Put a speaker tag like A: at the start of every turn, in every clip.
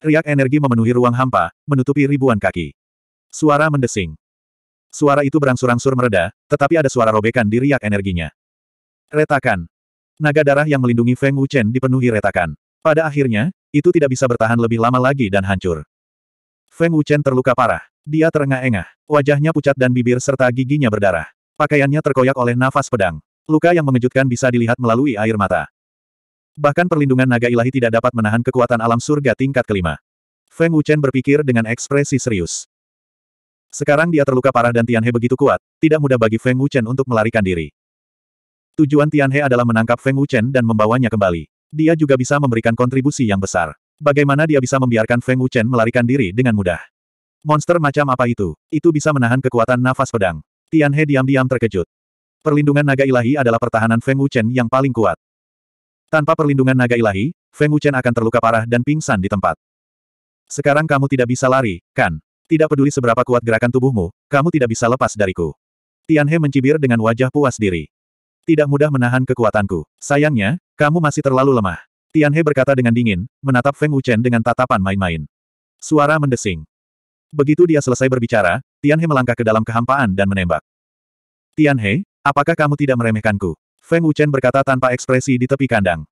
A: Riak energi memenuhi ruang hampa, menutupi ribuan kaki. Suara mendesing. Suara itu berangsur-angsur mereda, tetapi ada suara robekan di riak energinya. Retakan. Naga darah yang melindungi Feng Wuchen dipenuhi retakan. Pada akhirnya, itu tidak bisa bertahan lebih lama lagi dan hancur. Feng Wuchen terluka parah. Dia terengah-engah. Wajahnya pucat dan bibir serta giginya berdarah. Pakaiannya terkoyak oleh nafas pedang. Luka yang mengejutkan bisa dilihat melalui air mata. Bahkan perlindungan naga ilahi tidak dapat menahan kekuatan alam surga tingkat kelima. Feng Wuchen berpikir dengan ekspresi serius. Sekarang dia terluka parah dan Tianhe begitu kuat, tidak mudah bagi Feng Wuchen untuk melarikan diri. Tujuan Tianhe adalah menangkap Feng Wuchen dan membawanya kembali. Dia juga bisa memberikan kontribusi yang besar. Bagaimana dia bisa membiarkan Feng Wuchen melarikan diri dengan mudah? Monster macam apa itu? Itu bisa menahan kekuatan nafas pedang. Tian He diam-diam terkejut. Perlindungan naga ilahi adalah pertahanan Feng Wuchen yang paling kuat. Tanpa perlindungan naga ilahi, Feng Wuchen akan terluka parah dan pingsan di tempat. Sekarang kamu tidak bisa lari, kan? Tidak peduli seberapa kuat gerakan tubuhmu, kamu tidak bisa lepas dariku. Tianhe mencibir dengan wajah puas diri. Tidak mudah menahan kekuatanku. Sayangnya, kamu masih terlalu lemah. Tianhe berkata dengan dingin, menatap Feng Wuchen dengan tatapan main-main. Suara mendesing. Begitu dia selesai berbicara, Tianhe melangkah ke dalam kehampaan dan menembak. Tianhe, apakah kamu tidak meremehkanku? Feng Wuchen berkata tanpa ekspresi di tepi kandang.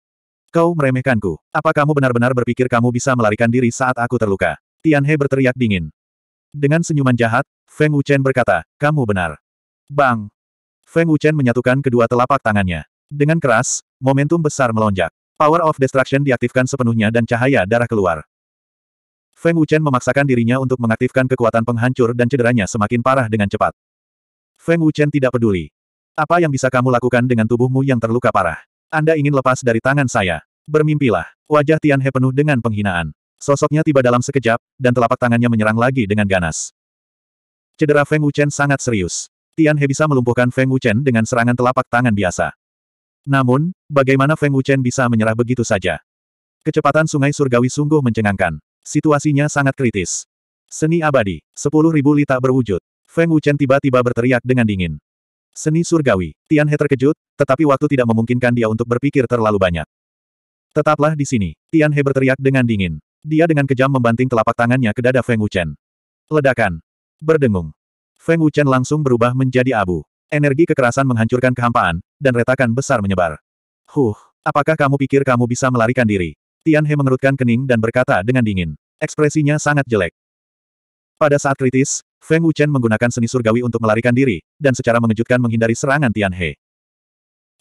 A: Kau meremehkanku. Apa kamu benar-benar berpikir kamu bisa melarikan diri saat aku terluka? Tian He berteriak dingin. Dengan senyuman jahat, Feng Wuchen berkata, kamu benar. Bang! Feng Wuchen menyatukan kedua telapak tangannya. Dengan keras, momentum besar melonjak. Power of Destruction diaktifkan sepenuhnya dan cahaya darah keluar. Feng Wuchen memaksakan dirinya untuk mengaktifkan kekuatan penghancur dan cederanya semakin parah dengan cepat. Feng Wuchen tidak peduli. Apa yang bisa kamu lakukan dengan tubuhmu yang terluka parah? Anda ingin lepas dari tangan saya. Bermimpilah. Wajah Tian He penuh dengan penghinaan. Sosoknya tiba dalam sekejap, dan telapak tangannya menyerang lagi dengan ganas. Cedera Feng Wuchen sangat serius. Tian He bisa melumpuhkan Feng Wuchen dengan serangan telapak tangan biasa. Namun, bagaimana Feng Wuchen bisa menyerah begitu saja? Kecepatan sungai surgawi sungguh mencengangkan. Situasinya sangat kritis. Seni abadi, 10.000 li tak berwujud. Feng Wuchen tiba-tiba berteriak dengan dingin. Seni surgawi. Tian He terkejut, tetapi waktu tidak memungkinkan dia untuk berpikir terlalu banyak. Tetaplah di sini. Tian He berteriak dengan dingin. Dia dengan kejam membanting telapak tangannya ke dada Feng Wuchen. Ledakan. Berdengung. Feng Wuchen langsung berubah menjadi abu. Energi kekerasan menghancurkan kehampaan, dan retakan besar menyebar. Huh, apakah kamu pikir kamu bisa melarikan diri? Tian He mengerutkan kening dan berkata dengan dingin. Ekspresinya sangat jelek. Pada saat kritis, Feng Wuchen menggunakan seni surgawi untuk melarikan diri, dan secara mengejutkan menghindari serangan Tian He.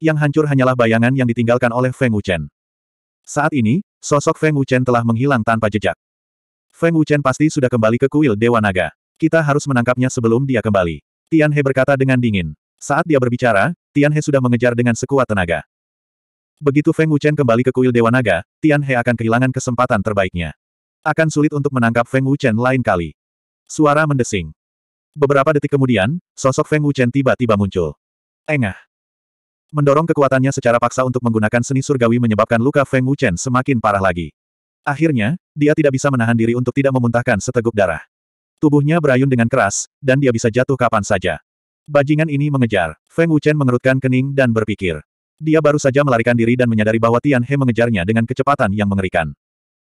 A: Yang hancur hanyalah bayangan yang ditinggalkan oleh Feng Wuchen. Saat ini, sosok Feng Wuchen telah menghilang tanpa jejak. Feng Wuchen pasti sudah kembali ke kuil Dewa Naga. Kita harus menangkapnya sebelum dia kembali. Tian He berkata dengan dingin. Saat dia berbicara, Tian He sudah mengejar dengan sekuat tenaga. Begitu Feng Wuchen kembali ke kuil Dewa Naga, Tian He akan kehilangan kesempatan terbaiknya. Akan sulit untuk menangkap Feng Wuchen lain kali. Suara mendesing. Beberapa detik kemudian, sosok Feng Wuchen tiba-tiba muncul. Engah. Mendorong kekuatannya secara paksa untuk menggunakan seni surgawi menyebabkan luka Feng Wuchen semakin parah lagi. Akhirnya, dia tidak bisa menahan diri untuk tidak memuntahkan seteguk darah. Tubuhnya berayun dengan keras, dan dia bisa jatuh kapan saja. Bajingan ini mengejar. Feng Wuchen mengerutkan kening dan berpikir. Dia baru saja melarikan diri dan menyadari bahwa Tian He mengejarnya dengan kecepatan yang mengerikan.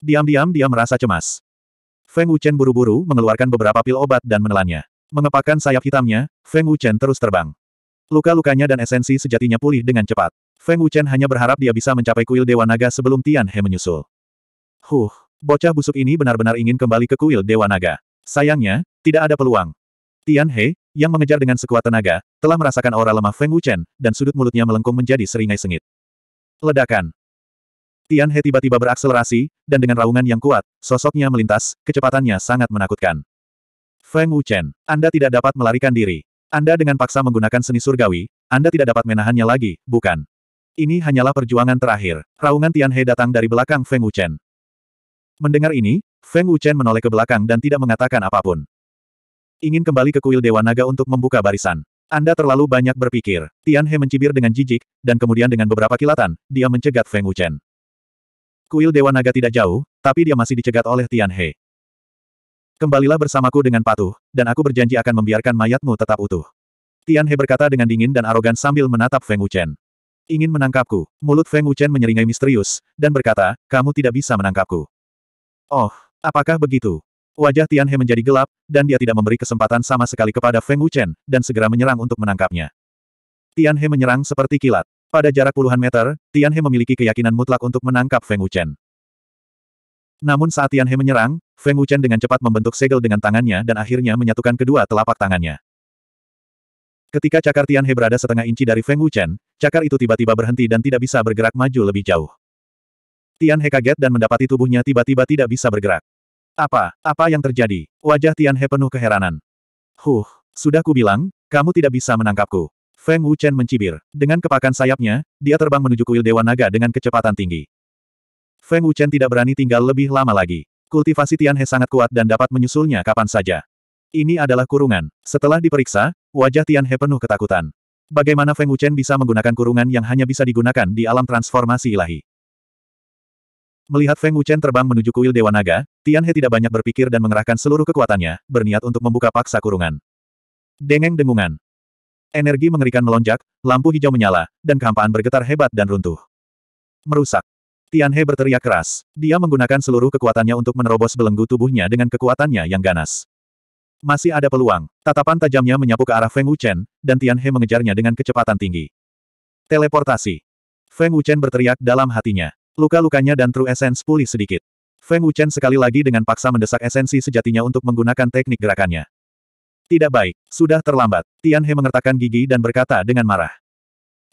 A: Diam-diam dia merasa cemas. Feng Wuchen buru-buru mengeluarkan beberapa pil obat dan menelannya. Mengepakkan sayap hitamnya, Feng Wuchen terus terbang. Luka-lukanya dan esensi sejatinya pulih dengan cepat. Feng Wuchen hanya berharap dia bisa mencapai kuil Dewa Naga sebelum Tian He menyusul. Huh, bocah busuk ini benar-benar ingin kembali ke kuil Dewa Naga. Sayangnya, tidak ada peluang. Tian He, yang mengejar dengan sekuat tenaga, telah merasakan aura lemah Feng Wuchen, dan sudut mulutnya melengkung menjadi seringai sengit. Ledakan. Tian He tiba-tiba berakselerasi, dan dengan raungan yang kuat, sosoknya melintas, kecepatannya sangat menakutkan. Feng Wuchen, Anda tidak dapat melarikan diri. Anda dengan paksa menggunakan seni surgawi, Anda tidak dapat menahannya lagi, bukan? Ini hanyalah perjuangan terakhir. Raungan Tian He datang dari belakang Feng Wuchen. Mendengar ini, Feng Wuchen menoleh ke belakang dan tidak mengatakan apapun. Ingin kembali ke kuil Dewa Naga untuk membuka barisan. Anda terlalu banyak berpikir. Tian He mencibir dengan jijik, dan kemudian dengan beberapa kilatan, dia mencegat Feng Wuchen. Kuil Dewa Naga tidak jauh, tapi dia masih dicegat oleh Tian He. Kembalilah bersamaku dengan patuh, dan aku berjanji akan membiarkan mayatmu tetap utuh. Tian He berkata dengan dingin dan arogan sambil menatap Feng Wuchen. Ingin menangkapku, mulut Feng Wuchen menyeringai misterius, dan berkata, kamu tidak bisa menangkapku. Oh, apakah begitu? Wajah Tian He menjadi gelap, dan dia tidak memberi kesempatan sama sekali kepada Feng Wuchen, dan segera menyerang untuk menangkapnya. Tian He menyerang seperti kilat. Pada jarak puluhan meter, Tian He memiliki keyakinan mutlak untuk menangkap Feng Wuchen. Namun saat Tian He menyerang, Feng Wuchen dengan cepat membentuk segel dengan tangannya dan akhirnya menyatukan kedua telapak tangannya. Ketika cakar Tian He berada setengah inci dari Feng Wuchen, cakar itu tiba-tiba berhenti dan tidak bisa bergerak maju lebih jauh. Tian He kaget dan mendapati tubuhnya tiba-tiba tidak bisa bergerak. Apa, apa yang terjadi? Wajah Tian He penuh keheranan. Huh, sudah kubilang, kamu tidak bisa menangkapku. Feng Wuchen mencibir. Dengan kepakan sayapnya, dia terbang menuju kuil Dewa Naga dengan kecepatan tinggi. Feng Wuchen tidak berani tinggal lebih lama lagi. Kultivasi Tian He sangat kuat dan dapat menyusulnya kapan saja. Ini adalah kurungan. Setelah diperiksa, wajah Tian He penuh ketakutan. Bagaimana Feng Wuchen bisa menggunakan kurungan yang hanya bisa digunakan di alam transformasi ilahi? Melihat Feng Wuchen terbang menuju kuil Dewa Naga, Tian He tidak banyak berpikir dan mengerahkan seluruh kekuatannya, berniat untuk membuka paksa kurungan. Dengeng dengungan. Energi mengerikan melonjak, lampu hijau menyala, dan kehampaan bergetar hebat dan runtuh. Merusak. Tianhe berteriak keras. Dia menggunakan seluruh kekuatannya untuk menerobos belenggu tubuhnya dengan kekuatannya yang ganas. Masih ada peluang. Tatapan tajamnya menyapu ke arah Feng Wuchen, dan Tianhe mengejarnya dengan kecepatan tinggi. Teleportasi. Feng Wuchen berteriak dalam hatinya. Luka-lukanya dan True Essence pulih sedikit. Feng Wuchen sekali lagi dengan paksa mendesak esensi sejatinya untuk menggunakan teknik gerakannya. Tidak baik, sudah terlambat. Tian He mengertakkan gigi dan berkata dengan marah.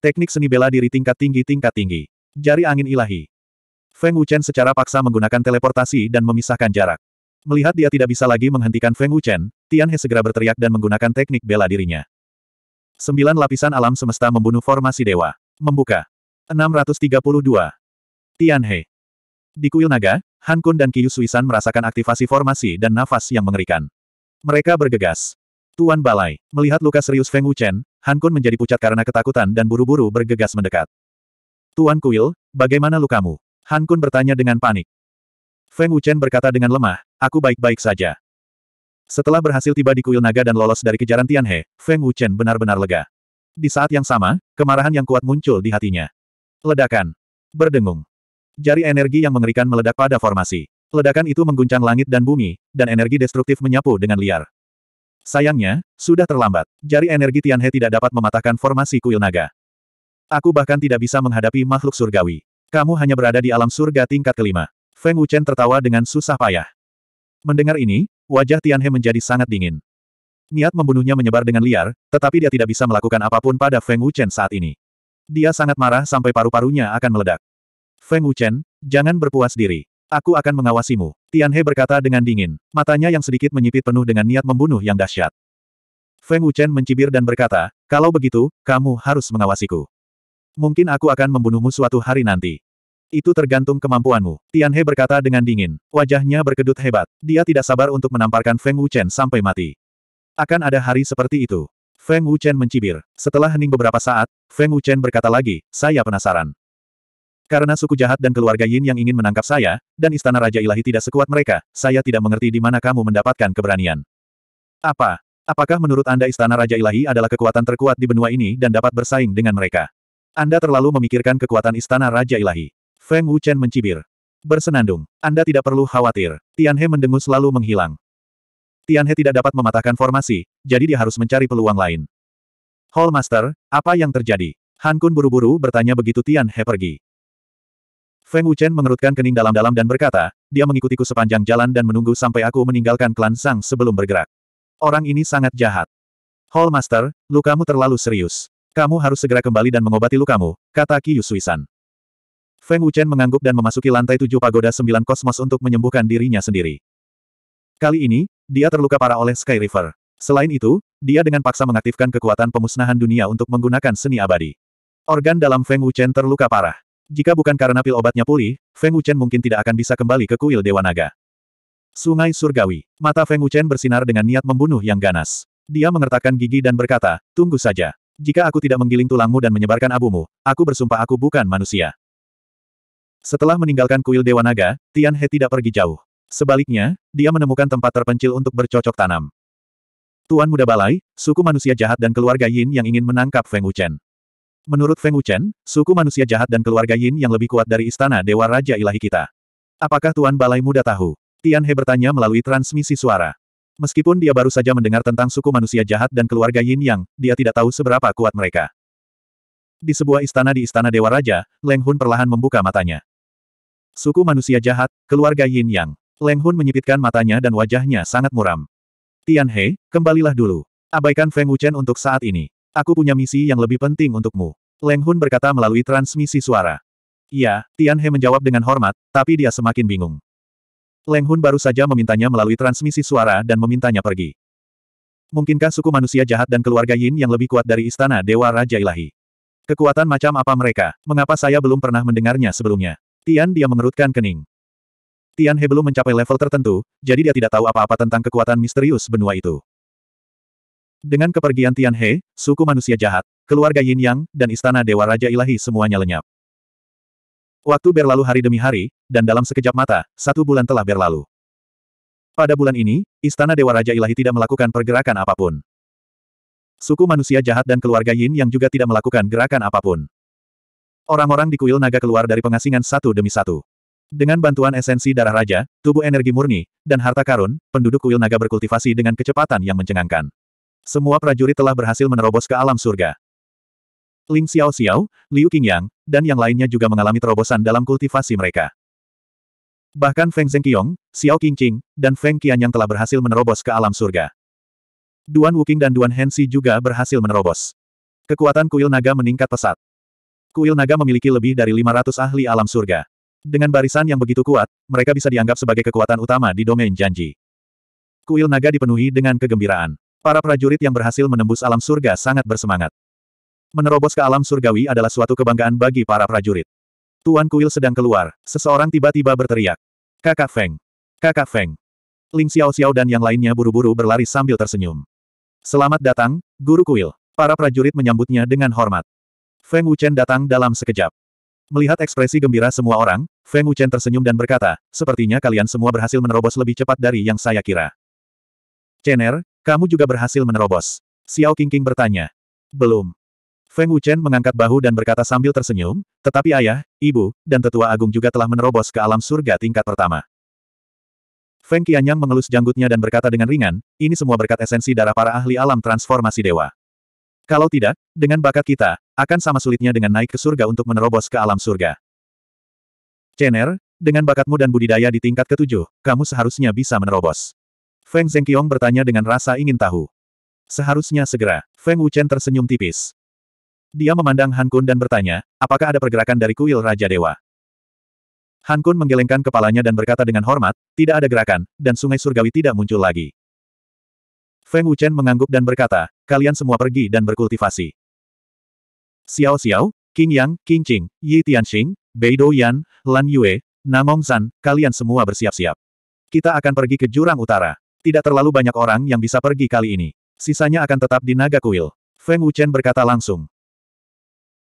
A: Teknik seni bela diri tingkat tinggi tingkat tinggi. Jari angin ilahi. Feng Wuchen secara paksa menggunakan teleportasi dan memisahkan jarak. Melihat dia tidak bisa lagi menghentikan Feng Wuchen, Tian He segera berteriak dan menggunakan teknik bela dirinya. Sembilan lapisan alam semesta membunuh formasi dewa. Membuka. 632. Tian He. Di kuil naga, Han Kun dan Kiyu Suisan merasakan aktivasi formasi dan nafas yang mengerikan. Mereka bergegas. Tuan Balai, melihat luka serius Feng Wuchen, Han Kun menjadi pucat karena ketakutan dan buru-buru bergegas mendekat. Tuan Kuil, bagaimana lukamu? Han Kun bertanya dengan panik. Feng Wuchen berkata dengan lemah, aku baik-baik saja. Setelah berhasil tiba di kuil naga dan lolos dari kejaran Tianhe, Feng Wuchen benar-benar lega. Di saat yang sama, kemarahan yang kuat muncul di hatinya. Ledakan. Berdengung. Jari energi yang mengerikan meledak pada formasi. Ledakan itu mengguncang langit dan bumi, dan energi destruktif menyapu dengan liar. Sayangnya, sudah terlambat. Jari energi Tianhe tidak dapat mematahkan formasi kuil naga. Aku bahkan tidak bisa menghadapi makhluk surgawi. Kamu hanya berada di alam surga tingkat kelima. Feng Wuchen tertawa dengan susah payah. Mendengar ini, wajah Tianhe menjadi sangat dingin. Niat membunuhnya menyebar dengan liar, tetapi dia tidak bisa melakukan apapun pada Feng Wuchen saat ini. Dia sangat marah sampai paru-parunya akan meledak. Feng Wuchen, jangan berpuas diri. Aku akan mengawasimu. Tianhe berkata dengan dingin, matanya yang sedikit menyipit penuh dengan niat membunuh yang dahsyat. Feng Wuchen mencibir dan berkata, kalau begitu, kamu harus mengawasiku. Mungkin aku akan membunuhmu suatu hari nanti. Itu tergantung kemampuanmu, Tianhe berkata dengan dingin. Wajahnya berkedut hebat. Dia tidak sabar untuk menamparkan Feng Wuchen sampai mati. Akan ada hari seperti itu. Feng Wuchen mencibir. Setelah hening beberapa saat, Feng Wuchen berkata lagi, saya penasaran. Karena suku jahat dan keluarga Yin yang ingin menangkap saya, dan istana Raja Ilahi tidak sekuat mereka, saya tidak mengerti di mana kamu mendapatkan keberanian. Apa? Apakah menurut Anda istana Raja Ilahi adalah kekuatan terkuat di benua ini dan dapat bersaing dengan mereka? Anda terlalu memikirkan kekuatan istana Raja Ilahi. Feng Wuchen mencibir. Bersenandung. Anda tidak perlu khawatir. Tian He mendengus lalu menghilang. Tian He tidak dapat mematahkan formasi, jadi dia harus mencari peluang lain. Hall Master, apa yang terjadi? Han Kun buru-buru bertanya begitu Tian He pergi. Feng Wuchen mengerutkan kening dalam-dalam dan berkata, dia mengikutiku sepanjang jalan dan menunggu sampai aku meninggalkan klan Sang sebelum bergerak. Orang ini sangat jahat. Hallmaster, lukamu terlalu serius. Kamu harus segera kembali dan mengobati lukamu, kata Qiyu Suisan. Feng Wuchen mengangguk dan memasuki lantai tujuh pagoda sembilan kosmos untuk menyembuhkan dirinya sendiri. Kali ini, dia terluka parah oleh Sky River. Selain itu, dia dengan paksa mengaktifkan kekuatan pemusnahan dunia untuk menggunakan seni abadi. Organ dalam Feng Wuchen terluka parah. Jika bukan karena pil obatnya pulih, Feng Wuchen mungkin tidak akan bisa kembali ke kuil Dewa Naga. Sungai Surgawi. Mata Feng Wuchen bersinar dengan niat membunuh yang ganas. Dia mengertakkan gigi dan berkata, tunggu saja. Jika aku tidak menggiling tulangmu dan menyebarkan abumu, aku bersumpah aku bukan manusia. Setelah meninggalkan kuil Dewa Naga, Tian He tidak pergi jauh. Sebaliknya, dia menemukan tempat terpencil untuk bercocok tanam. Tuan Muda Balai, suku manusia jahat dan keluarga Yin yang ingin menangkap Feng Wuchen. Menurut Feng Wuchen, suku manusia jahat dan keluarga Yin yang lebih kuat dari istana Dewa Raja Ilahi kita. Apakah Tuan Balai Muda tahu? Tian He bertanya melalui transmisi suara. Meskipun dia baru saja mendengar tentang suku manusia jahat dan keluarga Yin Yang, dia tidak tahu seberapa kuat mereka. Di sebuah istana di Istana Dewa Raja, Leng Hun perlahan membuka matanya. Suku manusia jahat, keluarga Yin Yang. Leng Hun menyipitkan matanya dan wajahnya sangat muram. Tian He, kembalilah dulu. Abaikan Feng Wuchen untuk saat ini. Aku punya misi yang lebih penting untukmu. Leng Hun berkata melalui transmisi suara. Iya, Tian He menjawab dengan hormat, tapi dia semakin bingung. Leng Hun baru saja memintanya melalui transmisi suara dan memintanya pergi. Mungkinkah suku manusia jahat dan keluarga Yin yang lebih kuat dari istana Dewa Raja Ilahi? Kekuatan macam apa mereka? Mengapa saya belum pernah mendengarnya sebelumnya? Tian dia mengerutkan kening. Tian He belum mencapai level tertentu, jadi dia tidak tahu apa-apa tentang kekuatan misterius benua itu. Dengan kepergian Tian He, suku manusia jahat, keluarga Yin Yang, dan istana Dewa Raja Ilahi semuanya lenyap. Waktu berlalu hari demi hari, dan dalam sekejap mata, satu bulan telah berlalu. Pada bulan ini, Istana Dewa Raja Ilahi tidak melakukan pergerakan apapun. Suku manusia jahat dan keluarga Yin yang juga tidak melakukan gerakan apapun. Orang-orang di kuil naga keluar dari pengasingan satu demi satu. Dengan bantuan esensi darah raja, tubuh energi murni, dan harta karun, penduduk kuil naga berkultivasi dengan kecepatan yang mencengangkan. Semua prajurit telah berhasil menerobos ke alam surga. Ling Xiao Xiao, Liu Qingyang, dan yang lainnya juga mengalami terobosan dalam kultivasi mereka. Bahkan Feng Zhengqiong, Xiao Qingqing, dan Feng Qian yang telah berhasil menerobos ke alam surga. Duan Wuking dan Duan Hensi juga berhasil menerobos. Kekuatan kuil naga meningkat pesat. Kuil naga memiliki lebih dari 500 ahli alam surga. Dengan barisan yang begitu kuat, mereka bisa dianggap sebagai kekuatan utama di domain janji. Kuil naga dipenuhi dengan kegembiraan. Para prajurit yang berhasil menembus alam surga sangat bersemangat. Menerobos ke alam surgawi adalah suatu kebanggaan bagi para prajurit. Tuan Kuil sedang keluar, seseorang tiba-tiba berteriak. Kakak Feng! Kakak Feng! Ling Xiao Xiao dan yang lainnya buru-buru berlari sambil tersenyum. Selamat datang, Guru Kuil. Para prajurit menyambutnya dengan hormat. Feng Wuchen datang dalam sekejap. Melihat ekspresi gembira semua orang, Feng Wuchen tersenyum dan berkata, sepertinya kalian semua berhasil menerobos lebih cepat dari yang saya kira. Chen'er. Kamu juga berhasil menerobos. Xiao Qingqing bertanya. Belum. Feng Wuchen mengangkat bahu dan berkata sambil tersenyum, tetapi ayah, ibu, dan tetua agung juga telah menerobos ke alam surga tingkat pertama. Feng Qianyang mengelus janggutnya dan berkata dengan ringan, ini semua berkat esensi darah para ahli alam transformasi dewa. Kalau tidak, dengan bakat kita, akan sama sulitnya dengan naik ke surga untuk menerobos ke alam surga. Chen'er, dengan bakatmu dan budidaya di tingkat ketujuh, kamu seharusnya bisa menerobos. Feng Zhengqiong bertanya dengan rasa ingin tahu. Seharusnya segera, Feng Wuchen tersenyum tipis. Dia memandang Han Kun dan bertanya, apakah ada pergerakan dari kuil Raja Dewa? Han Kun menggelengkan kepalanya dan berkata dengan hormat, tidak ada gerakan, dan sungai surgawi tidak muncul lagi. Feng Wuchen mengangguk dan berkata, kalian semua pergi dan berkultivasi. Xiao Xiao, King Yang, King Qing, Yi Tianxing, Bei Douyan, Lan Yue, Namong San, kalian semua bersiap-siap. Kita akan pergi ke jurang utara. Tidak terlalu banyak orang yang bisa pergi kali ini. Sisanya akan tetap di naga kuil. Feng Wuchen berkata langsung.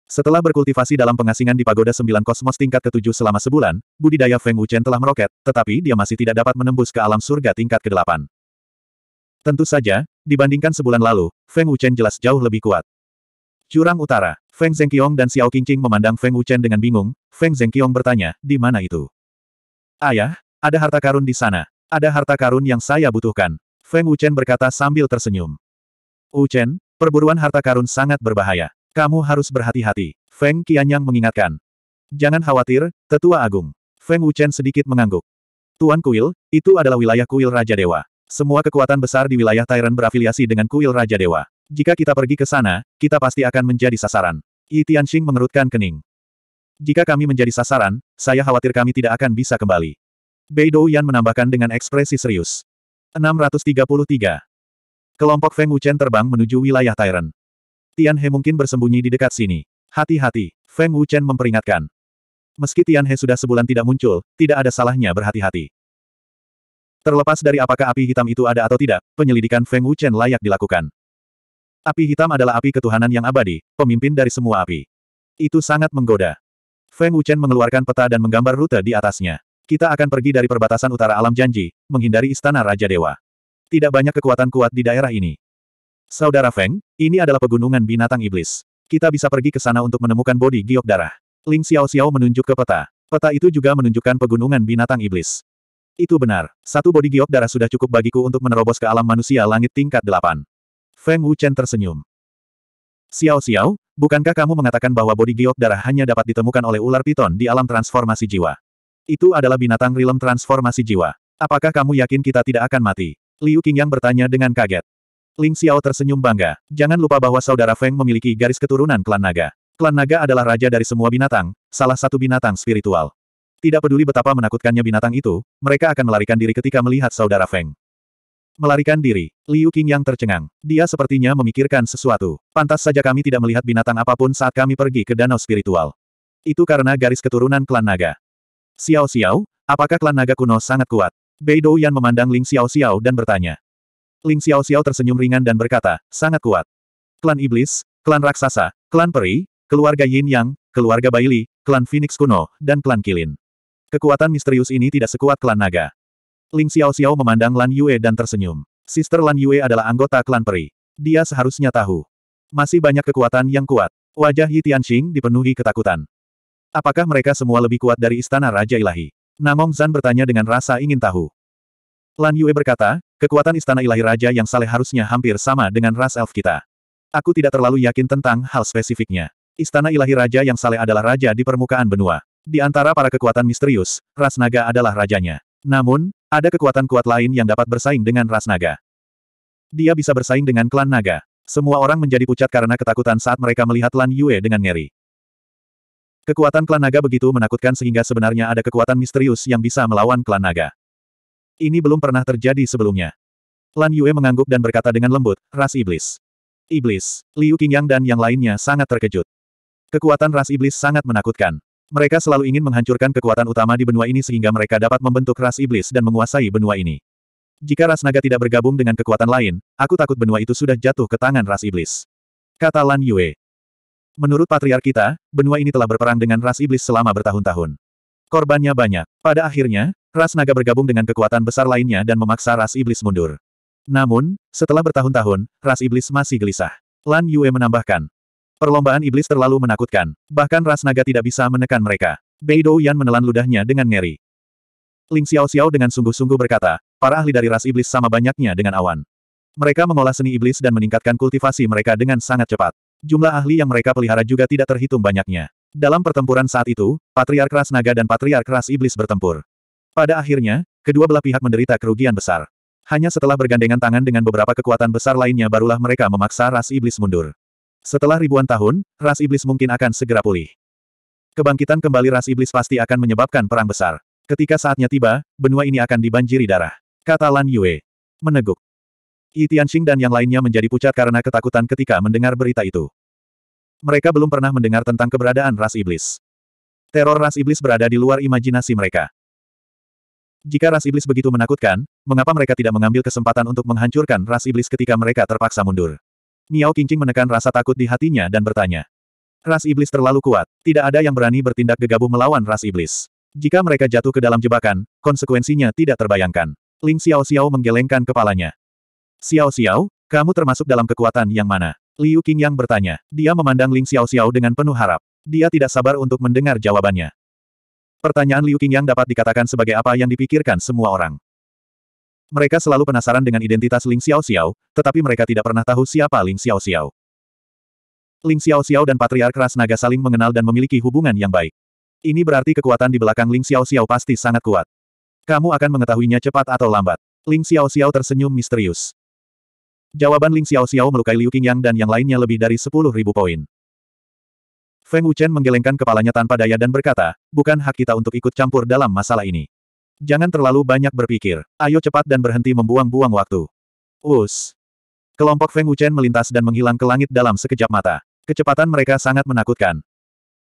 A: Setelah berkultivasi dalam pengasingan di Pagoda Sembilan Kosmos tingkat ke-7 selama sebulan, budidaya Feng Wuchen telah meroket, tetapi dia masih tidak dapat menembus ke alam surga tingkat kedelapan. Tentu saja, dibandingkan sebulan lalu, Feng Wuchen jelas jauh lebih kuat. Curang Utara, Feng Zhengqiong dan Xiao Qingqing memandang Feng Wuchen dengan bingung, Feng Zhengqiong bertanya, di mana itu? Ayah, ada harta karun di sana. Ada harta karun yang saya butuhkan. Feng Wuchen berkata sambil tersenyum. Wuchen, perburuan harta karun sangat berbahaya. Kamu harus berhati-hati. Feng Qianyang mengingatkan. Jangan khawatir, Tetua Agung. Feng Wuchen sedikit mengangguk. Tuan Kuil, itu adalah wilayah kuil Raja Dewa. Semua kekuatan besar di wilayah Tyrant berafiliasi dengan kuil Raja Dewa. Jika kita pergi ke sana, kita pasti akan menjadi sasaran. Yi Tianxing mengerutkan kening. Jika kami menjadi sasaran, saya khawatir kami tidak akan bisa kembali. Beidou Yan menambahkan dengan ekspresi serius. 633. Kelompok Feng Wuchen terbang menuju wilayah Tyren. Tian He mungkin bersembunyi di dekat sini. Hati-hati, Feng Wuchen memperingatkan. Meski Tian He sudah sebulan tidak muncul, tidak ada salahnya berhati-hati. Terlepas dari apakah api hitam itu ada atau tidak, penyelidikan Feng Wuchen layak dilakukan. Api hitam adalah api ketuhanan yang abadi, pemimpin dari semua api. Itu sangat menggoda. Feng Wuchen mengeluarkan peta dan menggambar rute di atasnya. Kita akan pergi dari perbatasan utara alam janji, menghindari istana Raja Dewa. Tidak banyak kekuatan kuat di daerah ini. Saudara Feng, ini adalah pegunungan binatang iblis. Kita bisa pergi ke sana untuk menemukan bodi giok darah. Ling Xiao Xiao menunjuk ke peta. Peta itu juga menunjukkan pegunungan binatang iblis. Itu benar, satu bodi giok darah sudah cukup bagiku untuk menerobos ke alam manusia langit tingkat delapan. Feng Wuchen tersenyum. Xiao Xiao, bukankah kamu mengatakan bahwa bodi giok darah hanya dapat ditemukan oleh ular piton di alam transformasi jiwa? Itu adalah binatang rilem transformasi jiwa. Apakah kamu yakin kita tidak akan mati? Liu Qingyang bertanya dengan kaget. Ling Xiao tersenyum bangga. Jangan lupa bahwa saudara Feng memiliki garis keturunan klan naga. Klan naga adalah raja dari semua binatang, salah satu binatang spiritual. Tidak peduli betapa menakutkannya binatang itu, mereka akan melarikan diri ketika melihat saudara Feng. Melarikan diri, Liu Qingyang tercengang. Dia sepertinya memikirkan sesuatu. Pantas saja kami tidak melihat binatang apapun saat kami pergi ke danau spiritual. Itu karena garis keturunan klan naga. Xiao Xiao, apakah klan naga kuno sangat kuat? Bei Yan memandang Ling Xiao Xiao dan bertanya. Ling Xiao Xiao tersenyum ringan dan berkata, sangat kuat. Klan Iblis, klan Raksasa, klan Peri, keluarga Yin Yang, keluarga Baili, klan Phoenix kuno, dan klan Kilin. Kekuatan misterius ini tidak sekuat klan naga. Ling Xiao Xiao memandang Lan Yue dan tersenyum. Sister Lan Yue adalah anggota klan Peri. Dia seharusnya tahu. Masih banyak kekuatan yang kuat. Wajah Yi Tianxing dipenuhi ketakutan. Apakah mereka semua lebih kuat dari istana Raja Ilahi? Namong Zan bertanya dengan rasa ingin tahu. Lan Yue berkata, kekuatan istana ilahi raja yang saleh harusnya hampir sama dengan ras elf kita. Aku tidak terlalu yakin tentang hal spesifiknya. Istana ilahi raja yang saleh adalah raja di permukaan benua. Di antara para kekuatan misterius, ras naga adalah rajanya. Namun, ada kekuatan kuat lain yang dapat bersaing dengan ras naga. Dia bisa bersaing dengan klan naga. Semua orang menjadi pucat karena ketakutan saat mereka melihat Lan Yue dengan ngeri. Kekuatan klan naga begitu menakutkan sehingga sebenarnya ada kekuatan misterius yang bisa melawan klan naga. Ini belum pernah terjadi sebelumnya. Lan Yue mengangguk dan berkata dengan lembut, ras iblis. Iblis, Liu Qingyang dan yang lainnya sangat terkejut. Kekuatan ras iblis sangat menakutkan. Mereka selalu ingin menghancurkan kekuatan utama di benua ini sehingga mereka dapat membentuk ras iblis dan menguasai benua ini. Jika ras naga tidak bergabung dengan kekuatan lain, aku takut benua itu sudah jatuh ke tangan ras iblis. Kata Lan Yue. Menurut patriark kita, benua ini telah berperang dengan ras iblis selama bertahun-tahun. Korbannya banyak. Pada akhirnya, ras naga bergabung dengan kekuatan besar lainnya dan memaksa ras iblis mundur. Namun, setelah bertahun-tahun, ras iblis masih gelisah. Lan Yue menambahkan. Perlombaan iblis terlalu menakutkan, bahkan ras naga tidak bisa menekan mereka. Beidou Yan menelan ludahnya dengan ngeri. Ling Xiao Xiao dengan sungguh-sungguh berkata, para ahli dari ras iblis sama banyaknya dengan awan. Mereka mengolah seni iblis dan meningkatkan kultivasi mereka dengan sangat cepat. Jumlah ahli yang mereka pelihara juga tidak terhitung banyaknya. Dalam pertempuran saat itu, Patriark Ras Naga dan Patriark Ras Iblis bertempur. Pada akhirnya, kedua belah pihak menderita kerugian besar. Hanya setelah bergandengan tangan dengan beberapa kekuatan besar lainnya barulah mereka memaksa Ras Iblis mundur. Setelah ribuan tahun, Ras Iblis mungkin akan segera pulih. Kebangkitan kembali Ras Iblis pasti akan menyebabkan perang besar. Ketika saatnya tiba, benua ini akan dibanjiri darah. Kata Lan Yue. Meneguk. Yi Tianxing dan yang lainnya menjadi pucat karena ketakutan ketika mendengar berita itu. Mereka belum pernah mendengar tentang keberadaan ras iblis. Teror ras iblis berada di luar imajinasi mereka. Jika ras iblis begitu menakutkan, mengapa mereka tidak mengambil kesempatan untuk menghancurkan ras iblis ketika mereka terpaksa mundur? Miao Qingqing menekan rasa takut di hatinya dan bertanya. Ras iblis terlalu kuat, tidak ada yang berani bertindak gegabah melawan ras iblis. Jika mereka jatuh ke dalam jebakan, konsekuensinya tidak terbayangkan. Ling Xiao Xiao menggelengkan kepalanya. Xiao Xiao, kamu termasuk dalam kekuatan yang mana? Liu Qingyang bertanya. Dia memandang Ling Xiao Xiao dengan penuh harap. Dia tidak sabar untuk mendengar jawabannya. Pertanyaan Liu Qingyang dapat dikatakan sebagai apa yang dipikirkan semua orang. Mereka selalu penasaran dengan identitas Ling Xiao Xiao, tetapi mereka tidak pernah tahu siapa Ling Xiao Xiao. Ling Xiao Xiao dan Patriark Ras Naga saling mengenal dan memiliki hubungan yang baik. Ini berarti kekuatan di belakang Ling Xiao Xiao pasti sangat kuat. Kamu akan mengetahuinya cepat atau lambat. Ling Xiao Xiao tersenyum misterius. Jawaban Ling Xiao Xiao melukai Liu Qingyang dan yang lainnya lebih dari sepuluh ribu poin. Feng Wuchen menggelengkan kepalanya tanpa daya dan berkata, bukan hak kita untuk ikut campur dalam masalah ini. Jangan terlalu banyak berpikir, ayo cepat dan berhenti membuang-buang waktu. Us. Kelompok Feng Wuchen melintas dan menghilang ke langit dalam sekejap mata. Kecepatan mereka sangat menakutkan.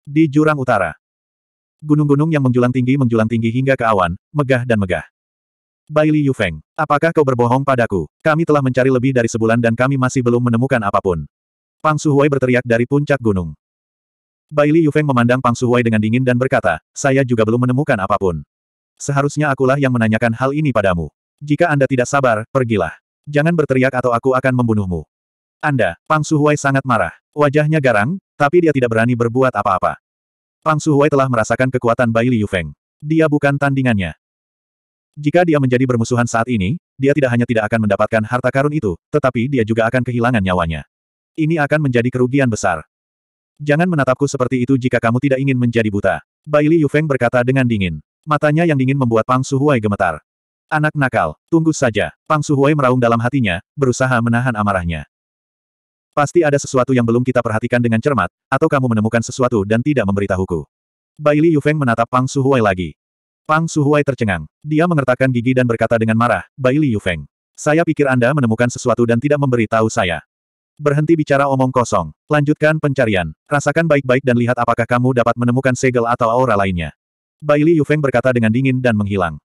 A: Di jurang utara. Gunung-gunung yang menjulang tinggi menjulang tinggi hingga ke awan, megah dan megah. Bai Li Yufeng, apakah kau berbohong padaku? Kami telah mencari lebih dari sebulan dan kami masih belum menemukan apapun. Pang Suhuai berteriak dari puncak gunung. Bai Li Yufeng memandang Pang Suhuai dengan dingin dan berkata, saya juga belum menemukan apapun. Seharusnya akulah yang menanyakan hal ini padamu. Jika Anda tidak sabar, pergilah. Jangan berteriak atau aku akan membunuhmu. Anda, Pang Suhuai sangat marah. Wajahnya garang, tapi dia tidak berani berbuat apa-apa. Pang Suhuai telah merasakan kekuatan Bai Li Yufeng. Dia bukan tandingannya. Jika dia menjadi bermusuhan saat ini, dia tidak hanya tidak akan mendapatkan harta karun itu, tetapi dia juga akan kehilangan nyawanya. Ini akan menjadi kerugian besar. Jangan menatapku seperti itu jika kamu tidak ingin menjadi buta. Bai Baili Yufeng berkata dengan dingin. Matanya yang dingin membuat Pang Su Suhuai gemetar. Anak nakal, tunggu saja. Pang Su Suhuai meraung dalam hatinya, berusaha menahan amarahnya. Pasti ada sesuatu yang belum kita perhatikan dengan cermat, atau kamu menemukan sesuatu dan tidak memberitahuku. Bai Baili Yufeng menatap Pang Su Suhuai lagi. Pang Suhuai tercengang. Dia mengertakkan gigi dan berkata dengan marah, Bai Li Feng. Saya pikir Anda menemukan sesuatu dan tidak memberitahu saya. Berhenti bicara omong kosong. Lanjutkan pencarian. Rasakan baik-baik dan lihat apakah kamu dapat menemukan segel atau aura lainnya. Bai Li Feng berkata dengan dingin dan menghilang.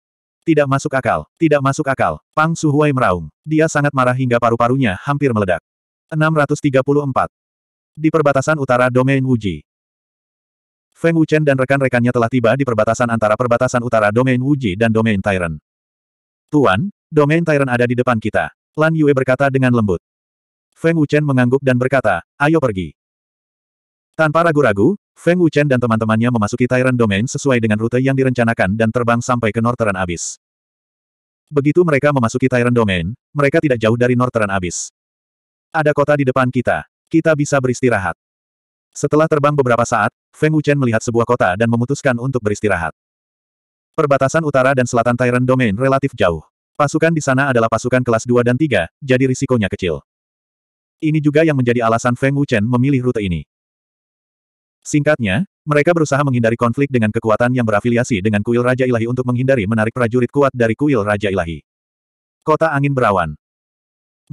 A: Tidak masuk akal, tidak masuk akal. Pang Suhuai meraung. Dia sangat marah hingga paru-parunya hampir meledak. 634. Di perbatasan utara domain Wuji, Feng Wuchen dan rekan-rekannya telah tiba di perbatasan antara perbatasan utara domain Wuji dan domain Tyrant. Tuan, domain Tyrant ada di depan kita. Lan Yue berkata dengan lembut. Feng Wuchen mengangguk dan berkata, ayo pergi. Tanpa ragu-ragu, Feng Wuchen dan teman-temannya memasuki Tyrant Domain sesuai dengan rute yang direncanakan dan terbang sampai ke Northern Abyss. Begitu mereka memasuki Tyrant Domain, mereka tidak jauh dari Northern Abyss. Ada kota di depan kita. Kita bisa beristirahat. Setelah terbang beberapa saat, Feng Wuchen melihat sebuah kota dan memutuskan untuk beristirahat. Perbatasan utara dan selatan Tyrant Domain relatif jauh. Pasukan di sana adalah pasukan kelas 2 dan 3, jadi risikonya kecil. Ini juga yang menjadi alasan Feng Wuchen memilih rute ini. Singkatnya, mereka berusaha menghindari konflik dengan kekuatan yang berafiliasi dengan kuil Raja Ilahi untuk menghindari menarik prajurit kuat dari kuil Raja Ilahi. Kota Angin Berawan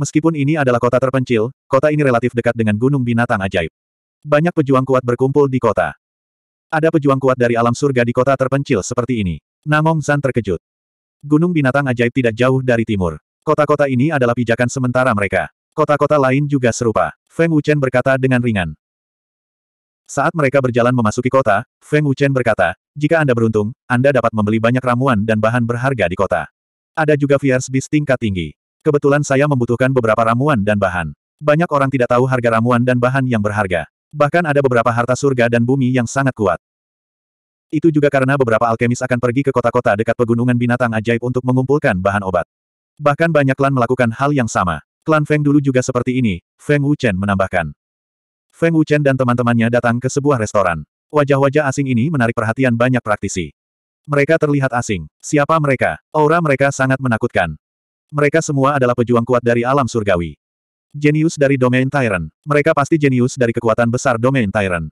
A: Meskipun ini adalah kota terpencil, kota ini relatif dekat dengan Gunung Binatang Ajaib. Banyak pejuang kuat berkumpul di kota. Ada pejuang kuat dari alam surga di kota terpencil seperti ini. Namong San terkejut. Gunung binatang ajaib tidak jauh dari timur. Kota-kota ini adalah pijakan sementara mereka. Kota-kota lain juga serupa. Feng Wuchen berkata dengan ringan. Saat mereka berjalan memasuki kota, Feng Wuchen berkata, jika Anda beruntung, Anda dapat membeli banyak ramuan dan bahan berharga di kota. Ada juga Fierce Beast tingkat tinggi. Kebetulan saya membutuhkan beberapa ramuan dan bahan. Banyak orang tidak tahu harga ramuan dan bahan yang berharga. Bahkan ada beberapa harta surga dan bumi yang sangat kuat. Itu juga karena beberapa alkemis akan pergi ke kota-kota dekat pegunungan binatang ajaib untuk mengumpulkan bahan obat. Bahkan banyak klan melakukan hal yang sama. Klan Feng dulu juga seperti ini, Feng Wuchen menambahkan. Feng Wuchen dan teman-temannya datang ke sebuah restoran. Wajah-wajah asing ini menarik perhatian banyak praktisi. Mereka terlihat asing. Siapa mereka? Aura mereka sangat menakutkan. Mereka semua adalah pejuang kuat dari alam surgawi. Jenius dari domain Tyrant. Mereka pasti jenius dari kekuatan besar domain Tyrant.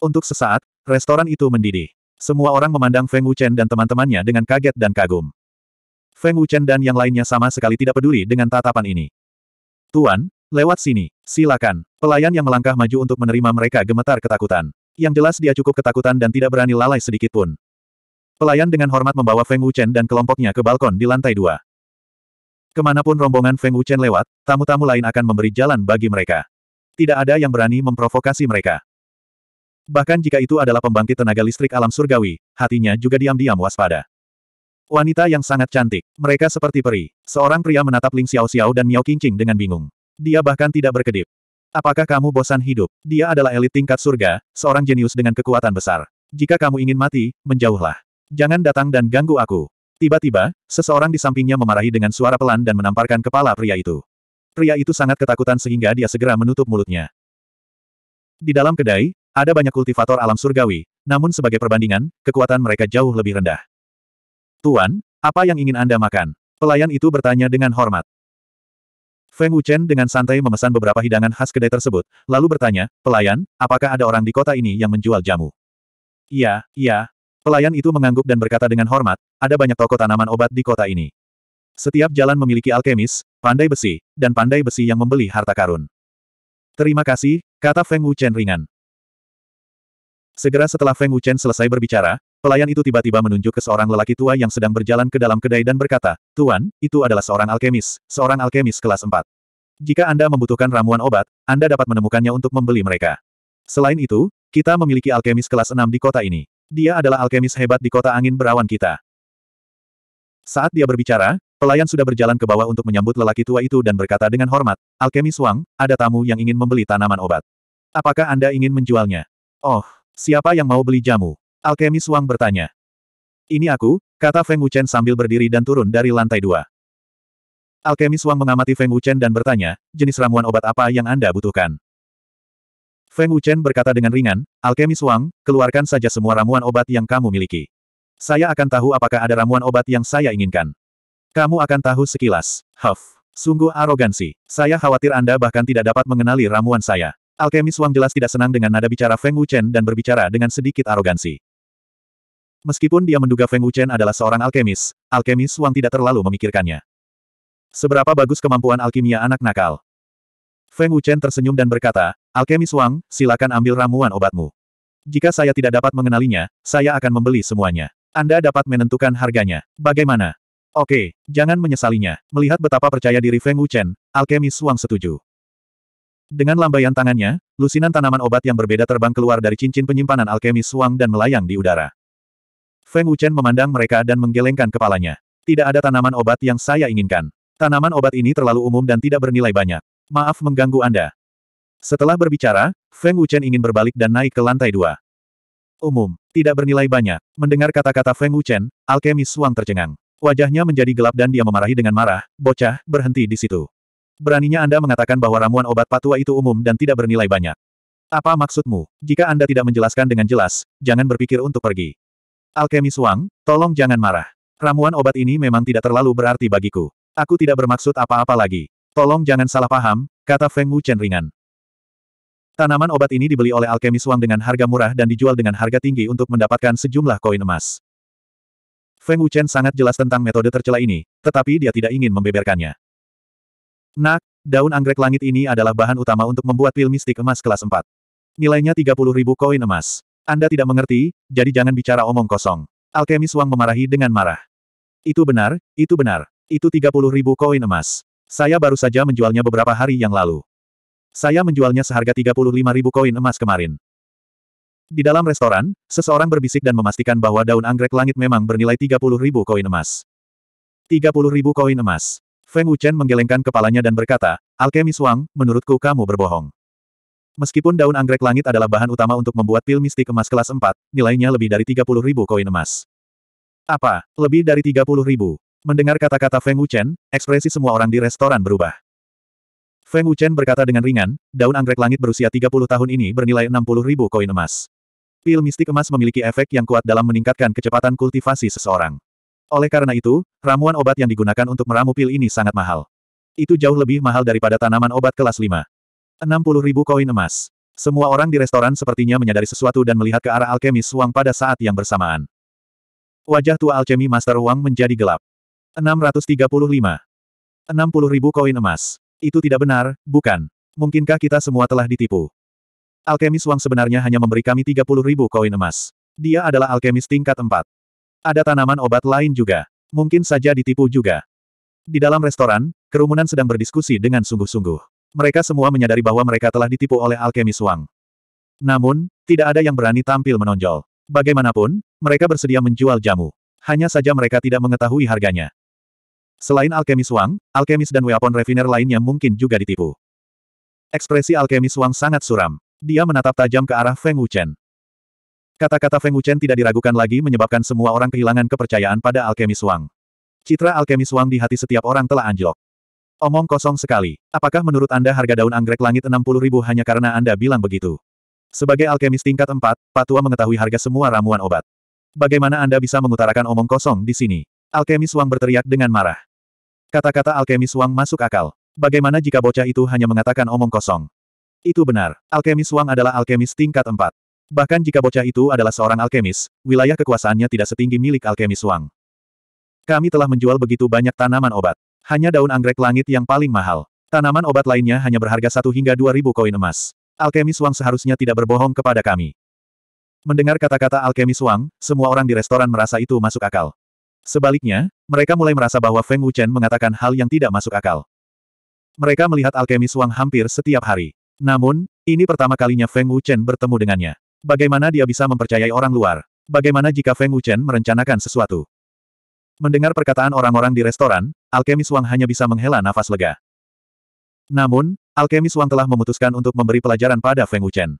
A: Untuk sesaat, restoran itu mendidih. Semua orang memandang Feng Wuchen dan teman-temannya dengan kaget dan kagum. Feng Wuchen dan yang lainnya sama sekali tidak peduli dengan tatapan ini. Tuan, lewat sini, silakan. Pelayan yang melangkah maju untuk menerima mereka gemetar ketakutan. Yang jelas dia cukup ketakutan dan tidak berani lalai sedikitpun. Pelayan dengan hormat membawa Feng Wuchen dan kelompoknya ke balkon di lantai dua. Kemanapun rombongan Feng Wuchen lewat, tamu-tamu lain akan memberi jalan bagi mereka. Tidak ada yang berani memprovokasi mereka. Bahkan jika itu adalah pembangkit tenaga listrik alam surgawi, hatinya juga diam-diam waspada. Wanita yang sangat cantik, mereka seperti peri. Seorang pria menatap Ling Xiao Xiao dan Miao Qingqing dengan bingung. Dia bahkan tidak berkedip. Apakah kamu bosan hidup? Dia adalah elit tingkat surga, seorang jenius dengan kekuatan besar. Jika kamu ingin mati, menjauhlah. Jangan datang dan ganggu aku. Tiba-tiba, seseorang di sampingnya memarahi dengan suara pelan dan menamparkan kepala pria itu. Pria itu sangat ketakutan sehingga dia segera menutup mulutnya. Di dalam kedai, ada banyak kultivator alam surgawi, namun sebagai perbandingan, kekuatan mereka jauh lebih rendah. Tuan, apa yang ingin Anda makan? Pelayan itu bertanya dengan hormat. Feng Wuchen dengan santai memesan beberapa hidangan khas kedai tersebut, lalu bertanya, Pelayan, apakah ada orang di kota ini yang menjual jamu? Iya, iya, Pelayan itu mengangguk dan berkata dengan hormat, ada banyak toko tanaman obat di kota ini. Setiap jalan memiliki alkemis, pandai besi, dan pandai besi yang membeli harta karun. Terima kasih, kata Feng Wu Chen ringan. Segera setelah Feng Wu Chen selesai berbicara, pelayan itu tiba-tiba menunjuk ke seorang lelaki tua yang sedang berjalan ke dalam kedai dan berkata, Tuan, itu adalah seorang alkemis, seorang alkemis kelas 4. Jika Anda membutuhkan ramuan obat, Anda dapat menemukannya untuk membeli mereka. Selain itu, kita memiliki alkemis kelas 6 di kota ini. Dia adalah alkemis hebat di kota angin berawan kita. Saat dia berbicara, pelayan sudah berjalan ke bawah untuk menyambut lelaki tua itu dan berkata dengan hormat, Alkemis Wang, ada tamu yang ingin membeli tanaman obat. Apakah Anda ingin menjualnya? Oh, siapa yang mau beli jamu? Alkemis Wang bertanya. Ini aku, kata Feng Wuchen sambil berdiri dan turun dari lantai dua. Alkemis Wang mengamati Feng Wuchen dan bertanya, jenis ramuan obat apa yang Anda butuhkan? Feng Wuchen berkata dengan ringan, Alkemis Wang, keluarkan saja semua ramuan obat yang kamu miliki. Saya akan tahu apakah ada ramuan obat yang saya inginkan. Kamu akan tahu sekilas. Huff. Sungguh arogansi. Saya khawatir Anda bahkan tidak dapat mengenali ramuan saya. Alkemis Wang jelas tidak senang dengan nada bicara Feng Wuchen dan berbicara dengan sedikit arogansi. Meskipun dia menduga Feng Wuchen adalah seorang alkemis, alkemis Wang tidak terlalu memikirkannya. Seberapa bagus kemampuan alkimia anak nakal. Feng Wuchen tersenyum dan berkata, Alkemis Wang, silakan ambil ramuan obatmu. Jika saya tidak dapat mengenalinya, saya akan membeli semuanya. Anda dapat menentukan harganya. Bagaimana? Oke, jangan menyesalinya. Melihat betapa percaya diri Feng Wuchen, Alkemis Wang setuju. Dengan lambaian tangannya, lusinan tanaman obat yang berbeda terbang keluar dari cincin penyimpanan alkemis Wang dan melayang di udara. Feng Wuchen memandang mereka dan menggelengkan kepalanya. Tidak ada tanaman obat yang saya inginkan. Tanaman obat ini terlalu umum dan tidak bernilai banyak. Maaf mengganggu Anda. Setelah berbicara, Feng Wuchen ingin berbalik dan naik ke lantai dua. Umum, tidak bernilai banyak. Mendengar kata-kata Feng Wuchen, alkemis Wang tercengang. Wajahnya menjadi gelap dan dia memarahi dengan marah, bocah, berhenti di situ. Beraninya Anda mengatakan bahwa ramuan obat patua itu umum dan tidak bernilai banyak. Apa maksudmu? Jika Anda tidak menjelaskan dengan jelas, jangan berpikir untuk pergi. Alkemis Wang, tolong jangan marah. Ramuan obat ini memang tidak terlalu berarti bagiku. Aku tidak bermaksud apa-apa lagi. Tolong jangan salah paham, kata Feng Wuchen ringan. Tanaman obat ini dibeli oleh alkemis Wang dengan harga murah dan dijual dengan harga tinggi untuk mendapatkan sejumlah koin emas. Feng Wuchen sangat jelas tentang metode tercela ini, tetapi dia tidak ingin membeberkannya. Nak, daun anggrek langit ini adalah bahan utama untuk membuat pil mistik emas kelas 4. Nilainya 30 ribu koin emas. Anda tidak mengerti, jadi jangan bicara omong kosong. Alkemis Wang memarahi dengan marah. Itu benar, itu benar. Itu 30 ribu koin emas. Saya baru saja menjualnya beberapa hari yang lalu. Saya menjualnya seharga 35 ribu koin emas kemarin. Di dalam restoran, seseorang berbisik dan memastikan bahwa daun anggrek langit memang bernilai 30 ribu koin emas. 30 ribu koin emas. Feng Wuchen menggelengkan kepalanya dan berkata, Alkemis Wang, menurutku kamu berbohong. Meskipun daun anggrek langit adalah bahan utama untuk membuat pil mistik emas kelas 4, nilainya lebih dari 30 ribu koin emas. Apa? Lebih dari 30 ribu? Mendengar kata-kata Feng Wuchen, ekspresi semua orang di restoran berubah. Feng Wuchen berkata dengan ringan, daun anggrek langit berusia 30 tahun ini bernilai 60 ribu koin emas. Pil mistik emas memiliki efek yang kuat dalam meningkatkan kecepatan kultivasi seseorang. Oleh karena itu, ramuan obat yang digunakan untuk meramu pil ini sangat mahal. Itu jauh lebih mahal daripada tanaman obat kelas 5. 60 ribu koin emas. Semua orang di restoran sepertinya menyadari sesuatu dan melihat ke arah alkemis Wang pada saat yang bersamaan. Wajah tua alkemi Master Wang menjadi gelap. 635. 60 ribu koin emas. Itu tidak benar, bukan? Mungkinkah kita semua telah ditipu? Alkemis Wang sebenarnya hanya memberi kami 30 ribu koin emas. Dia adalah alkemis tingkat 4. Ada tanaman obat lain juga. Mungkin saja ditipu juga. Di dalam restoran, kerumunan sedang berdiskusi dengan sungguh-sungguh. Mereka semua menyadari bahwa mereka telah ditipu oleh alkemis Wang. Namun, tidak ada yang berani tampil menonjol. Bagaimanapun, mereka bersedia menjual jamu. Hanya saja mereka tidak mengetahui harganya. Selain alkemis Wang, alkemis dan weapon refiner lainnya mungkin juga ditipu. Ekspresi alkemis Wang sangat suram. Dia menatap tajam ke arah Feng Wuchen. Kata-kata Feng Wuchen tidak diragukan lagi menyebabkan semua orang kehilangan kepercayaan pada alkemis Wang. Citra alkemis Wang di hati setiap orang telah anjlok. Omong kosong sekali. Apakah menurut Anda harga daun anggrek langit 60 ribu hanya karena Anda bilang begitu? Sebagai alkemis tingkat 4, Patua mengetahui harga semua ramuan obat. Bagaimana Anda bisa mengutarakan omong kosong di sini? Alkemis Wang berteriak dengan marah. Kata-kata Alkemis Wang masuk akal. Bagaimana jika bocah itu hanya mengatakan omong kosong? Itu benar, Alkemis Wang adalah alkemis tingkat 4. Bahkan jika bocah itu adalah seorang alkemis, wilayah kekuasaannya tidak setinggi milik alkemis Wang. Kami telah menjual begitu banyak tanaman obat. Hanya daun anggrek langit yang paling mahal. Tanaman obat lainnya hanya berharga satu hingga dua ribu koin emas. Alkemis Wang seharusnya tidak berbohong kepada kami. Mendengar kata-kata Alkemis Wang, semua orang di restoran merasa itu masuk akal. Sebaliknya, mereka mulai merasa bahwa Feng Wuchen mengatakan hal yang tidak masuk akal. Mereka melihat alkemis Wang hampir setiap hari. Namun, ini pertama kalinya Feng Wuchen bertemu dengannya. Bagaimana dia bisa mempercayai orang luar? Bagaimana jika Feng Wuchen merencanakan sesuatu? Mendengar perkataan orang-orang di restoran, alkemis Wang hanya bisa menghela nafas lega. Namun, alkemis Wang telah memutuskan untuk memberi pelajaran pada Feng Wuchen.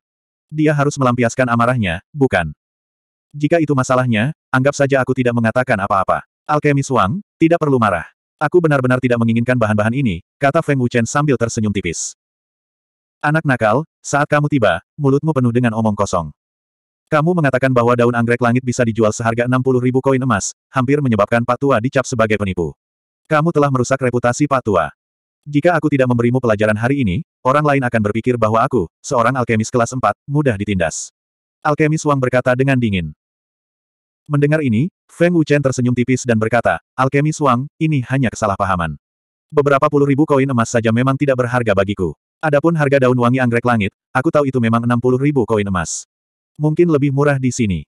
A: Dia harus melampiaskan amarahnya, bukan? Jika itu masalahnya, anggap saja aku tidak mengatakan apa-apa. Alkemis Wang, tidak perlu marah. Aku benar-benar tidak menginginkan bahan-bahan ini, kata Feng Wuchen sambil tersenyum tipis. Anak nakal, saat kamu tiba, mulutmu penuh dengan omong kosong. Kamu mengatakan bahwa daun anggrek langit bisa dijual seharga 60 ribu koin emas, hampir menyebabkan Pak Tua dicap sebagai penipu. Kamu telah merusak reputasi Pak Tua. Jika aku tidak memberimu pelajaran hari ini, orang lain akan berpikir bahwa aku, seorang alkemis kelas 4, mudah ditindas. Alkemis Wang berkata dengan dingin. Mendengar ini, Feng Wuchen tersenyum tipis dan berkata, Alkemi Suang, ini hanya kesalahpahaman. Beberapa puluh ribu koin emas saja memang tidak berharga bagiku. Adapun harga daun wangi anggrek langit, aku tahu itu memang enam puluh ribu koin emas. Mungkin lebih murah di sini.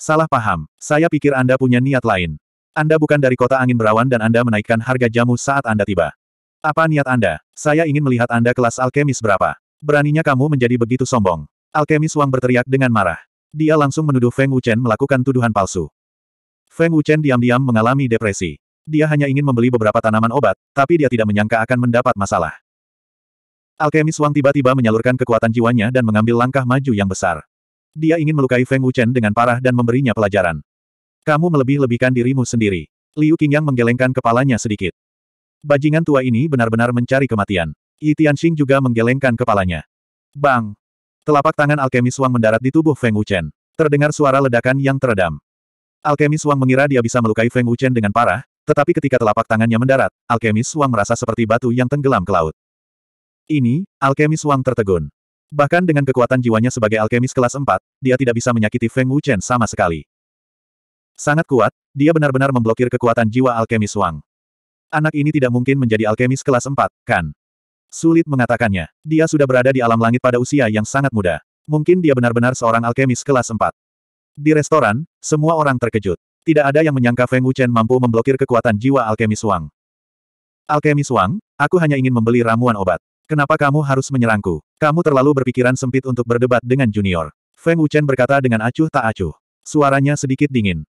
A: Salah paham, saya pikir Anda punya niat lain. Anda bukan dari kota angin berawan dan Anda menaikkan harga jamu saat Anda tiba. Apa niat Anda? Saya ingin melihat Anda kelas alkemis berapa. Beraninya kamu menjadi begitu sombong. Alkemis Wang berteriak dengan marah. Dia langsung menuduh Feng Wuchen melakukan tuduhan palsu. Feng Wuchen diam-diam mengalami depresi. Dia hanya ingin membeli beberapa tanaman obat, tapi dia tidak menyangka akan mendapat masalah. Alkemis Wang tiba-tiba menyalurkan kekuatan jiwanya dan mengambil langkah maju yang besar. Dia ingin melukai Feng Wuchen dengan parah dan memberinya pelajaran. Kamu melebih-lebihkan dirimu sendiri. Liu Qingyang menggelengkan kepalanya sedikit. Bajingan tua ini benar-benar mencari kematian. Yi Tianxing juga menggelengkan kepalanya. Bang! Telapak tangan alkemis Wang mendarat di tubuh Feng Wuchen. Terdengar suara ledakan yang teredam. Alkemis Wang mengira dia bisa melukai Feng Wuchen dengan parah, tetapi ketika telapak tangannya mendarat, alkemis Wang merasa seperti batu yang tenggelam ke laut. Ini, alkemis Wang tertegun. Bahkan dengan kekuatan jiwanya sebagai alkemis kelas 4, dia tidak bisa menyakiti Feng Wuchen sama sekali. Sangat kuat, dia benar-benar memblokir kekuatan jiwa alkemis Wang. Anak ini tidak mungkin menjadi alkemis kelas 4, kan? Sulit mengatakannya. Dia sudah berada di alam langit pada usia yang sangat muda. Mungkin dia benar-benar seorang alkemis kelas 4. Di restoran, semua orang terkejut. Tidak ada yang menyangka Feng Wuchen mampu memblokir kekuatan jiwa alkemis Wang. Alkemis Wang, aku hanya ingin membeli ramuan obat. Kenapa kamu harus menyerangku? Kamu terlalu berpikiran sempit untuk berdebat dengan junior. Feng Wuchen berkata dengan acuh tak acuh. Suaranya sedikit dingin.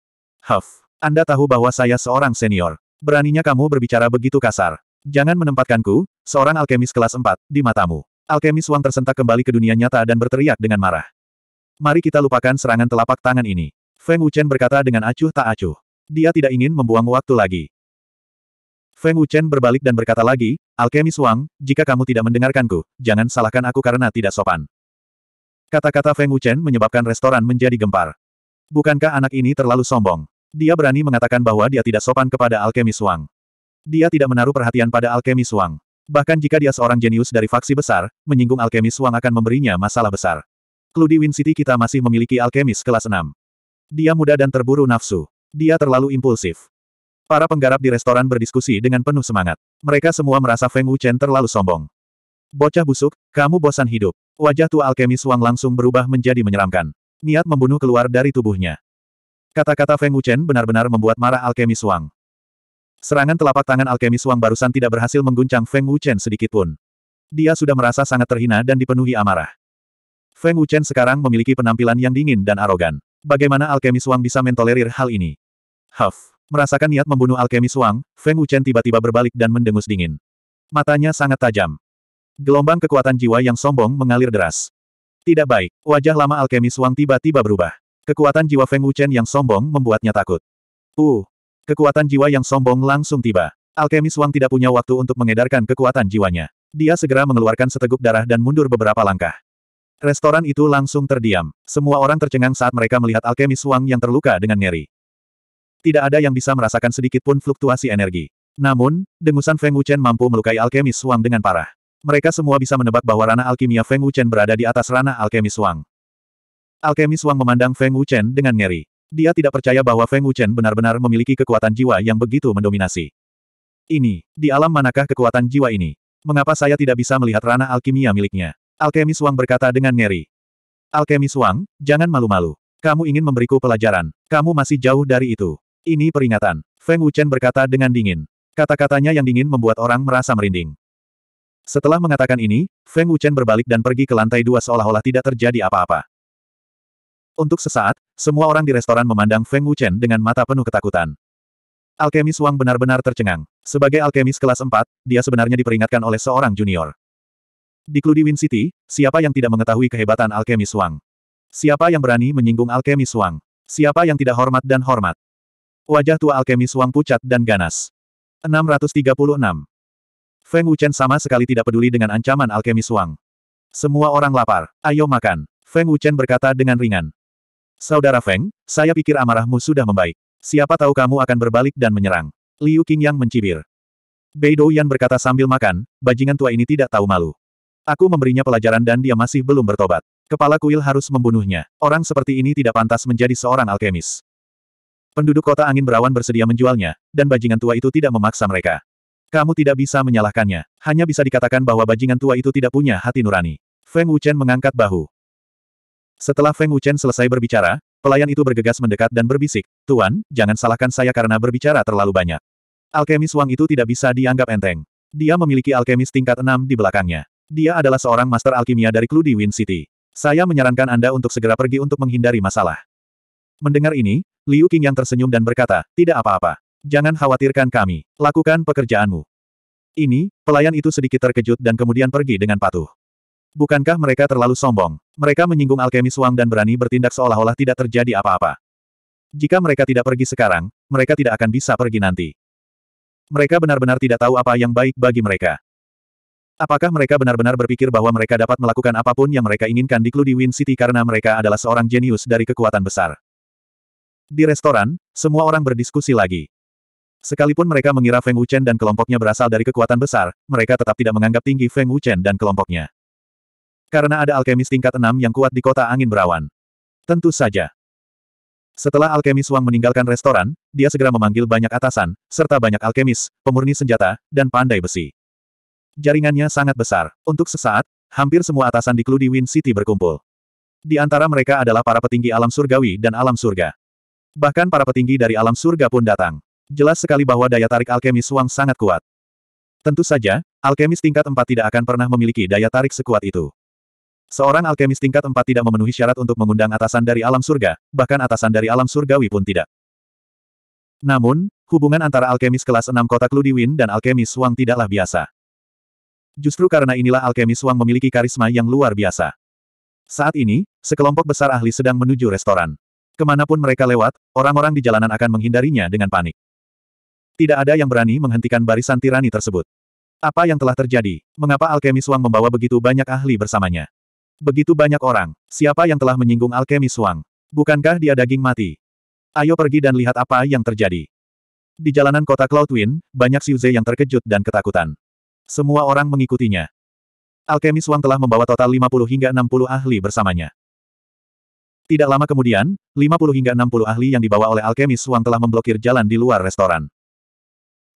A: Huff, Anda tahu bahwa saya seorang senior. Beraninya kamu berbicara begitu kasar. Jangan menempatkanku, seorang alkemis kelas 4, di matamu. Alkemis Wang tersentak kembali ke dunia nyata dan berteriak dengan marah. Mari kita lupakan serangan telapak tangan ini. Feng Wuchen berkata dengan acuh tak acuh. Dia tidak ingin membuang waktu lagi. Feng Wuchen berbalik dan berkata lagi, Alkemis Wang, jika kamu tidak mendengarkanku, jangan salahkan aku karena tidak sopan. Kata-kata Feng Wuchen menyebabkan restoran menjadi gempar. Bukankah anak ini terlalu sombong? Dia berani mengatakan bahwa dia tidak sopan kepada Alkemis Wang. Dia tidak menaruh perhatian pada alkemis Wang. Bahkan jika dia seorang jenius dari faksi besar, menyinggung alkemis Wang akan memberinya masalah besar. Clue Win City kita masih memiliki alkemis kelas 6. Dia muda dan terburu nafsu. Dia terlalu impulsif. Para penggarap di restoran berdiskusi dengan penuh semangat. Mereka semua merasa Feng Wuchen terlalu sombong. Bocah busuk, kamu bosan hidup. Wajah tua alkemis Wang langsung berubah menjadi menyeramkan. Niat membunuh keluar dari tubuhnya. Kata-kata Feng Wuchen benar-benar membuat marah alkemis Wang. Serangan telapak tangan alkemis Wang barusan tidak berhasil mengguncang Feng Wuchen sedikitpun. Dia sudah merasa sangat terhina dan dipenuhi amarah. Feng Wuchen sekarang memiliki penampilan yang dingin dan arogan. Bagaimana alkemis Wang bisa mentolerir hal ini? Huff. Merasakan niat membunuh alkemis Wang, Feng Wuchen tiba-tiba berbalik dan mendengus dingin. Matanya sangat tajam. Gelombang kekuatan jiwa yang sombong mengalir deras. Tidak baik, wajah lama alkemis Wang tiba-tiba berubah. Kekuatan jiwa Feng Wuchen yang sombong membuatnya takut. Uh, Kekuatan jiwa yang sombong langsung tiba. Alkemis Wang tidak punya waktu untuk mengedarkan kekuatan jiwanya. Dia segera mengeluarkan seteguk darah dan mundur beberapa langkah. Restoran itu langsung terdiam. Semua orang tercengang saat mereka melihat alkemis Wang yang terluka dengan ngeri. Tidak ada yang bisa merasakan sedikit pun fluktuasi energi. Namun, dengusan Feng Wuchen mampu melukai alkemis Wang dengan parah. Mereka semua bisa menebak bahwa ranah alkimia Feng Wuchen berada di atas ranah alkemis Wang. Alkemis Wang memandang Feng Wuchen dengan ngeri. Dia tidak percaya bahwa Feng Wuchen benar-benar memiliki kekuatan jiwa yang begitu mendominasi. Ini, di alam manakah kekuatan jiwa ini? Mengapa saya tidak bisa melihat ranah alkimia miliknya? Alkemis Wang berkata dengan ngeri. Alkemis Wang, jangan malu-malu. Kamu ingin memberiku pelajaran. Kamu masih jauh dari itu. Ini peringatan. Feng Wuchen berkata dengan dingin. Kata-katanya yang dingin membuat orang merasa merinding. Setelah mengatakan ini, Feng Wuchen berbalik dan pergi ke lantai dua seolah-olah tidak terjadi apa-apa. Untuk sesaat, semua orang di restoran memandang Feng Wuchen dengan mata penuh ketakutan. Alkemis Wang benar-benar tercengang. Sebagai alkemis kelas 4, dia sebenarnya diperingatkan oleh seorang junior. Di Win City, siapa yang tidak mengetahui kehebatan alkemis Wang? Siapa yang berani menyinggung alkemis Wang? Siapa yang tidak hormat dan hormat? Wajah tua alkemis Wang pucat dan ganas. 636. Feng Wuchen sama sekali tidak peduli dengan ancaman alkemis Wang. Semua orang lapar, ayo makan. Feng Wuchen berkata dengan ringan. Saudara Feng, saya pikir amarahmu sudah membaik. Siapa tahu kamu akan berbalik dan menyerang. Liu Qingyang mencibir. Bei Douyan berkata sambil makan, bajingan tua ini tidak tahu malu. Aku memberinya pelajaran dan dia masih belum bertobat. Kepala kuil harus membunuhnya. Orang seperti ini tidak pantas menjadi seorang alkemis. Penduduk kota angin berawan bersedia menjualnya, dan bajingan tua itu tidak memaksa mereka. Kamu tidak bisa menyalahkannya, hanya bisa dikatakan bahwa bajingan tua itu tidak punya hati nurani. Feng Wuchen mengangkat bahu. Setelah Feng Wuchen selesai berbicara, pelayan itu bergegas mendekat dan berbisik, Tuan, jangan salahkan saya karena berbicara terlalu banyak. Alkemis Wang itu tidak bisa dianggap enteng. Dia memiliki alkemis tingkat 6 di belakangnya. Dia adalah seorang master alkimia dari Kludi City. Saya menyarankan Anda untuk segera pergi untuk menghindari masalah. Mendengar ini, Liu Qing yang tersenyum dan berkata, tidak apa-apa. Jangan khawatirkan kami. Lakukan pekerjaanmu. Ini, pelayan itu sedikit terkejut dan kemudian pergi dengan patuh. Bukankah mereka terlalu sombong? Mereka menyinggung alkemis Wang dan berani bertindak seolah-olah tidak terjadi apa-apa. Jika mereka tidak pergi sekarang, mereka tidak akan bisa pergi nanti. Mereka benar-benar tidak tahu apa yang baik bagi mereka. Apakah mereka benar-benar berpikir bahwa mereka dapat melakukan apapun yang mereka inginkan di Clue City karena mereka adalah seorang jenius dari kekuatan besar? Di restoran, semua orang berdiskusi lagi. Sekalipun mereka mengira Feng Wuchen dan kelompoknya berasal dari kekuatan besar, mereka tetap tidak menganggap tinggi Feng Wuchen dan kelompoknya. Karena ada alkemis tingkat enam yang kuat di kota angin berawan. Tentu saja. Setelah alkemis Wang meninggalkan restoran, dia segera memanggil banyak atasan, serta banyak alkemis, pemurni senjata, dan pandai besi. Jaringannya sangat besar. Untuk sesaat, hampir semua atasan di Kludi Wind Win City berkumpul. Di antara mereka adalah para petinggi alam surgawi dan alam surga. Bahkan para petinggi dari alam surga pun datang. Jelas sekali bahwa daya tarik alkemis Wang sangat kuat. Tentu saja, alkemis tingkat 4 tidak akan pernah memiliki daya tarik sekuat itu. Seorang alkemis tingkat empat tidak memenuhi syarat untuk mengundang atasan dari alam surga, bahkan atasan dari alam surgawi pun tidak. Namun, hubungan antara alkemis kelas 6 kota Kludiwin dan alkemis Wang tidaklah biasa. Justru karena inilah alkemis Wang memiliki karisma yang luar biasa. Saat ini, sekelompok besar ahli sedang menuju restoran. Kemanapun mereka lewat, orang-orang di jalanan akan menghindarinya dengan panik. Tidak ada yang berani menghentikan barisan tirani tersebut. Apa yang telah terjadi? Mengapa alkemis Wang membawa begitu banyak ahli bersamanya? Begitu banyak orang, siapa yang telah menyinggung alkemis Wang? Bukankah dia daging mati? Ayo pergi dan lihat apa yang terjadi. Di jalanan kota Cloud Twin, banyak Siuze yang terkejut dan ketakutan. Semua orang mengikutinya. Alkemis Wang telah membawa total 50 hingga 60 ahli bersamanya. Tidak lama kemudian, 50 hingga 60 ahli yang dibawa oleh alkemis Wang telah memblokir jalan di luar restoran.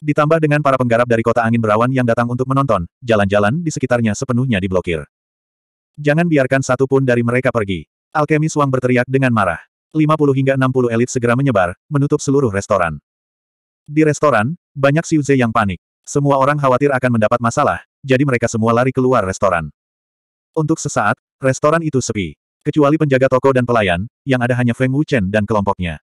A: Ditambah dengan para penggarap dari kota angin berawan yang datang untuk menonton, jalan-jalan di sekitarnya sepenuhnya diblokir. Jangan biarkan satu pun dari mereka pergi. Alkemis Wang berteriak dengan marah. 50 hingga 60 elit segera menyebar, menutup seluruh restoran. Di restoran, banyak Zhe yang panik. Semua orang khawatir akan mendapat masalah, jadi mereka semua lari keluar restoran. Untuk sesaat, restoran itu sepi. Kecuali penjaga toko dan pelayan, yang ada hanya Feng Wuchen dan kelompoknya.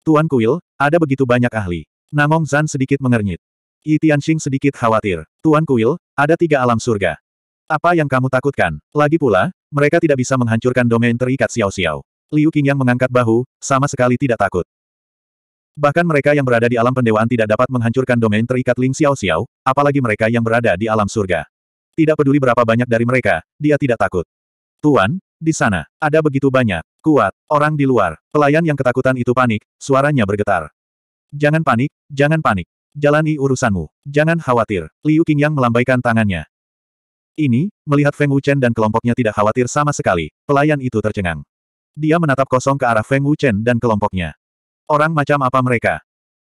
A: Tuan Kuil, ada begitu banyak ahli. Namong Zan sedikit mengernyit. Yi Tianxing sedikit khawatir. Tuan Kuil, ada tiga alam surga. Apa yang kamu takutkan? Lagi pula, mereka tidak bisa menghancurkan domain terikat Xiao-Xiao. Liu Qingyang mengangkat bahu, sama sekali tidak takut. Bahkan mereka yang berada di alam pendewaan tidak dapat menghancurkan domain terikat Ling Xiao-Xiao, apalagi mereka yang berada di alam surga. Tidak peduli berapa banyak dari mereka, dia tidak takut. Tuan, di sana, ada begitu banyak, kuat, orang di luar, pelayan yang ketakutan itu panik, suaranya bergetar. Jangan panik, jangan panik. Jalani urusanmu, jangan khawatir. Liu Qingyang melambaikan tangannya. Ini, melihat Feng Wuchen dan kelompoknya tidak khawatir sama sekali, pelayan itu tercengang. Dia menatap kosong ke arah Feng Wuchen dan kelompoknya. Orang macam apa mereka?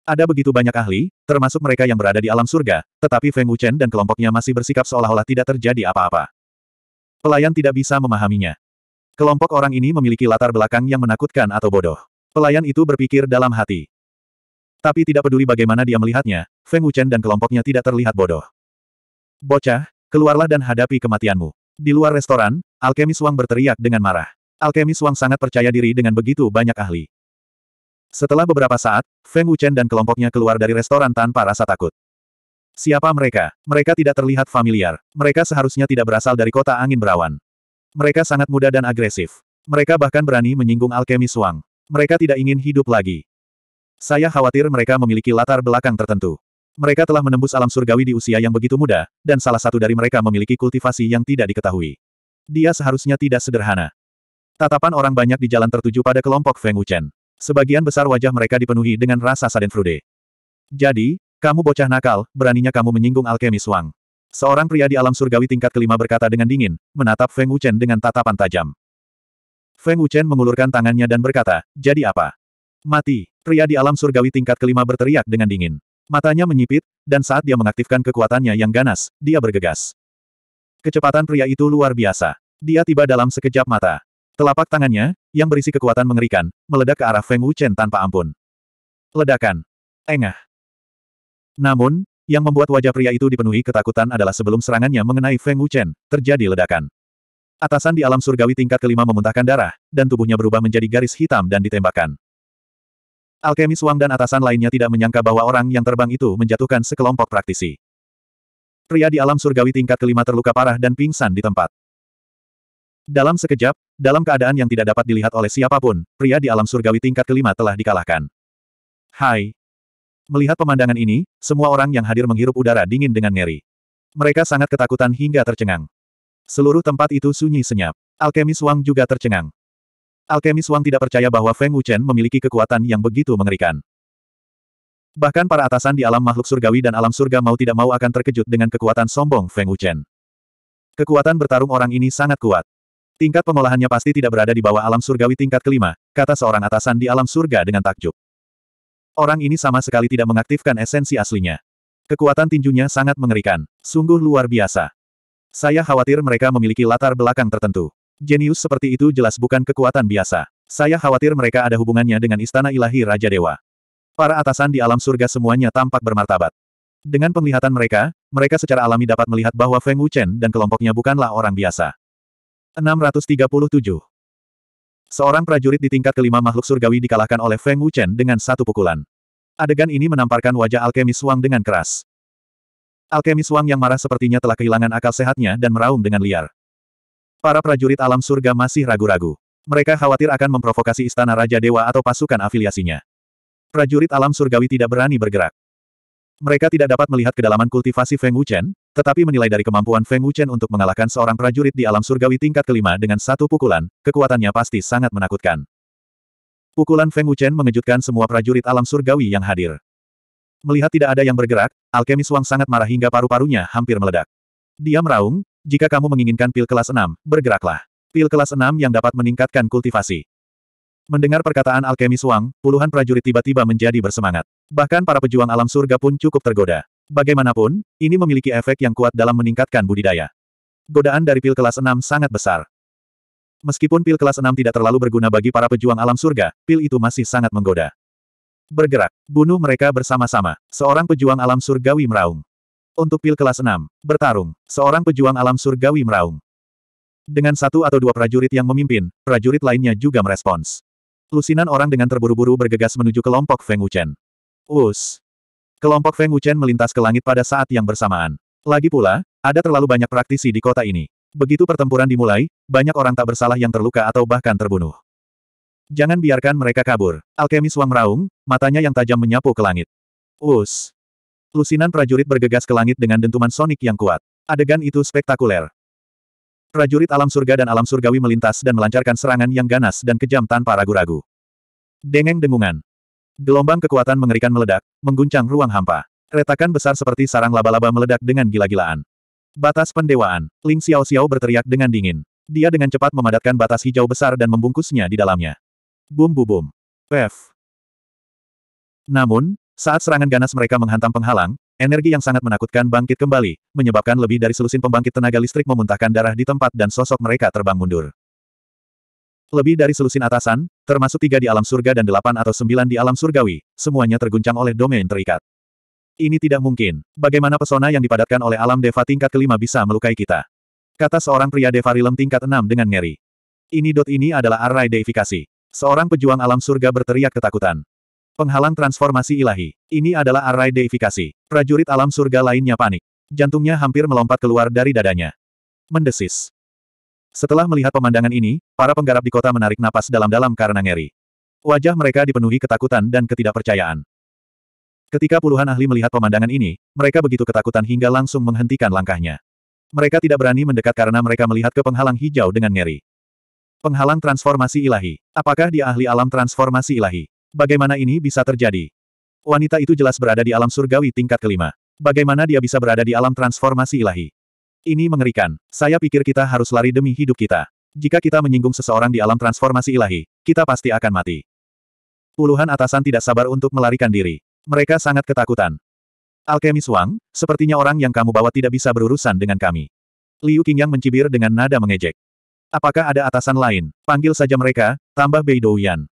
A: Ada begitu banyak ahli, termasuk mereka yang berada di alam surga, tetapi Feng Wuchen dan kelompoknya masih bersikap seolah-olah tidak terjadi apa-apa. Pelayan tidak bisa memahaminya. Kelompok orang ini memiliki latar belakang yang menakutkan atau bodoh. Pelayan itu berpikir dalam hati. Tapi tidak peduli bagaimana dia melihatnya, Feng Wuchen dan kelompoknya tidak terlihat bodoh. Bocah, Keluarlah dan hadapi kematianmu. Di luar restoran, alkemis Wang berteriak dengan marah. Alkemis Wang sangat percaya diri dengan begitu banyak ahli. Setelah beberapa saat, Feng Wuchen dan kelompoknya keluar dari restoran tanpa rasa takut. Siapa mereka? Mereka tidak terlihat familiar. Mereka seharusnya tidak berasal dari kota angin berawan. Mereka sangat muda dan agresif. Mereka bahkan berani menyinggung alkemis Wang. Mereka tidak ingin hidup lagi. Saya khawatir mereka memiliki latar belakang tertentu. Mereka telah menembus alam surgawi di usia yang begitu muda, dan salah satu dari mereka memiliki kultivasi yang tidak diketahui. Dia seharusnya tidak sederhana. Tatapan orang banyak di jalan tertuju pada kelompok Feng Wuchen. Sebagian besar wajah mereka dipenuhi dengan rasa sadenfrude. Jadi, kamu bocah nakal, beraninya kamu menyinggung alkemis Wang. Seorang pria di alam surgawi tingkat kelima berkata dengan dingin, menatap Feng Wuchen dengan tatapan tajam. Feng Wuchen mengulurkan tangannya dan berkata, jadi apa? Mati, pria di alam surgawi tingkat kelima berteriak dengan dingin. Matanya menyipit, dan saat dia mengaktifkan kekuatannya yang ganas, dia bergegas. Kecepatan pria itu luar biasa. Dia tiba dalam sekejap mata. Telapak tangannya, yang berisi kekuatan mengerikan, meledak ke arah Feng Wuchen tanpa ampun. Ledakan. Engah. Namun, yang membuat wajah pria itu dipenuhi ketakutan adalah sebelum serangannya mengenai Feng Wuchen, terjadi ledakan. Atasan di alam surgawi tingkat kelima memuntahkan darah, dan tubuhnya berubah menjadi garis hitam dan ditembakkan. Alkemis Wang dan atasan lainnya tidak menyangka bahwa orang yang terbang itu menjatuhkan sekelompok praktisi. Pria di alam surgawi tingkat kelima terluka parah dan pingsan di tempat. Dalam sekejap, dalam keadaan yang tidak dapat dilihat oleh siapapun, pria di alam surgawi tingkat kelima telah dikalahkan. Hai. Melihat pemandangan ini, semua orang yang hadir menghirup udara dingin dengan ngeri. Mereka sangat ketakutan hingga tercengang. Seluruh tempat itu sunyi senyap. Alkemis Wang juga tercengang. Alkemis Wang tidak percaya bahwa Feng Wuchen memiliki kekuatan yang begitu mengerikan. Bahkan para atasan di alam makhluk surgawi dan alam surga mau tidak mau akan terkejut dengan kekuatan sombong Feng Wuchen. Kekuatan bertarung orang ini sangat kuat. Tingkat pengolahannya pasti tidak berada di bawah alam surgawi tingkat kelima, kata seorang atasan di alam surga dengan takjub. Orang ini sama sekali tidak mengaktifkan esensi aslinya. Kekuatan tinjunya sangat mengerikan. Sungguh luar biasa. Saya khawatir mereka memiliki latar belakang tertentu. Jenius seperti itu jelas bukan kekuatan biasa. Saya khawatir mereka ada hubungannya dengan istana ilahi Raja Dewa. Para atasan di alam surga semuanya tampak bermartabat. Dengan penglihatan mereka, mereka secara alami dapat melihat bahwa Feng Wuchen dan kelompoknya bukanlah orang biasa. 637. Seorang prajurit di tingkat kelima makhluk surgawi dikalahkan oleh Feng Wuchen dengan satu pukulan. Adegan ini menamparkan wajah alkemis Wang dengan keras. Alkemis Wang yang marah sepertinya telah kehilangan akal sehatnya dan meraung dengan liar. Para prajurit alam surga masih ragu-ragu. Mereka khawatir akan memprovokasi istana Raja Dewa atau pasukan afiliasinya. Prajurit alam surgawi tidak berani bergerak. Mereka tidak dapat melihat kedalaman kultivasi Feng Wuchen, tetapi menilai dari kemampuan Feng Wuchen untuk mengalahkan seorang prajurit di alam surgawi tingkat kelima dengan satu pukulan, kekuatannya pasti sangat menakutkan. Pukulan Feng Wuchen mengejutkan semua prajurit alam surgawi yang hadir. Melihat tidak ada yang bergerak, alkemis Wang sangat marah hingga paru-parunya hampir meledak. Dia meraung, jika kamu menginginkan pil kelas 6, bergeraklah. Pil kelas 6 yang dapat meningkatkan kultivasi. Mendengar perkataan alkemis Wang, puluhan prajurit tiba-tiba menjadi bersemangat. Bahkan para pejuang alam surga pun cukup tergoda. Bagaimanapun, ini memiliki efek yang kuat dalam meningkatkan budidaya. Godaan dari pil kelas 6 sangat besar. Meskipun pil kelas 6 tidak terlalu berguna bagi para pejuang alam surga, pil itu masih sangat menggoda. Bergerak, bunuh mereka bersama-sama. Seorang pejuang alam surgawi meraung. Untuk pil kelas 6, bertarung, seorang pejuang alam surgawi meraung. Dengan satu atau dua prajurit yang memimpin, prajurit lainnya juga merespons. Lusinan orang dengan terburu-buru bergegas menuju kelompok Feng Wuchen. Us. Kelompok Feng Wuchen melintas ke langit pada saat yang bersamaan. Lagi pula, ada terlalu banyak praktisi di kota ini. Begitu pertempuran dimulai, banyak orang tak bersalah yang terluka atau bahkan terbunuh. Jangan biarkan mereka kabur. Alkemis Wang meraung, matanya yang tajam menyapu ke langit. Us. Lusinan prajurit bergegas ke langit dengan dentuman sonik yang kuat. Adegan itu spektakuler. Prajurit alam surga dan alam surgawi melintas dan melancarkan serangan yang ganas dan kejam tanpa ragu-ragu. Dengeng dengungan. Gelombang kekuatan mengerikan meledak, mengguncang ruang hampa. Retakan besar seperti sarang laba-laba meledak dengan gila-gilaan. Batas pendewaan. Ling Xiao Xiao berteriak dengan dingin. Dia dengan cepat memadatkan batas hijau besar dan membungkusnya di dalamnya. Bum bum bum. F. Namun, saat serangan ganas mereka menghantam penghalang, energi yang sangat menakutkan bangkit kembali, menyebabkan lebih dari selusin pembangkit tenaga listrik memuntahkan darah di tempat dan sosok mereka terbang mundur. Lebih dari selusin atasan, termasuk tiga di alam surga dan delapan atau sembilan di alam surgawi, semuanya terguncang oleh domain terikat. Ini tidak mungkin. Bagaimana pesona yang dipadatkan oleh alam deva tingkat kelima bisa melukai kita? Kata seorang pria deva rilem tingkat enam dengan ngeri. Ini dot ini adalah arai deifikasi. Seorang pejuang alam surga berteriak ketakutan. Penghalang transformasi ilahi. Ini adalah array deifikasi. Prajurit alam surga lainnya panik. Jantungnya hampir melompat keluar dari dadanya. Mendesis. Setelah melihat pemandangan ini, para penggarap di kota menarik napas dalam-dalam karena ngeri. Wajah mereka dipenuhi ketakutan dan ketidakpercayaan. Ketika puluhan ahli melihat pemandangan ini, mereka begitu ketakutan hingga langsung menghentikan langkahnya. Mereka tidak berani mendekat karena mereka melihat ke penghalang hijau dengan ngeri. Penghalang transformasi ilahi. Apakah dia ahli alam transformasi ilahi? Bagaimana ini bisa terjadi? Wanita itu jelas berada di alam surgawi tingkat kelima. Bagaimana dia bisa berada di alam transformasi ilahi? Ini mengerikan. Saya pikir kita harus lari demi hidup kita. Jika kita menyinggung seseorang di alam transformasi ilahi, kita pasti akan mati. Puluhan atasan tidak sabar untuk melarikan diri. Mereka sangat ketakutan. Alkemis Wang, sepertinya orang yang kamu bawa tidak bisa berurusan dengan kami. Liu Qingyang mencibir dengan nada mengejek. Apakah ada atasan lain? Panggil saja mereka, tambah Bei Douyan.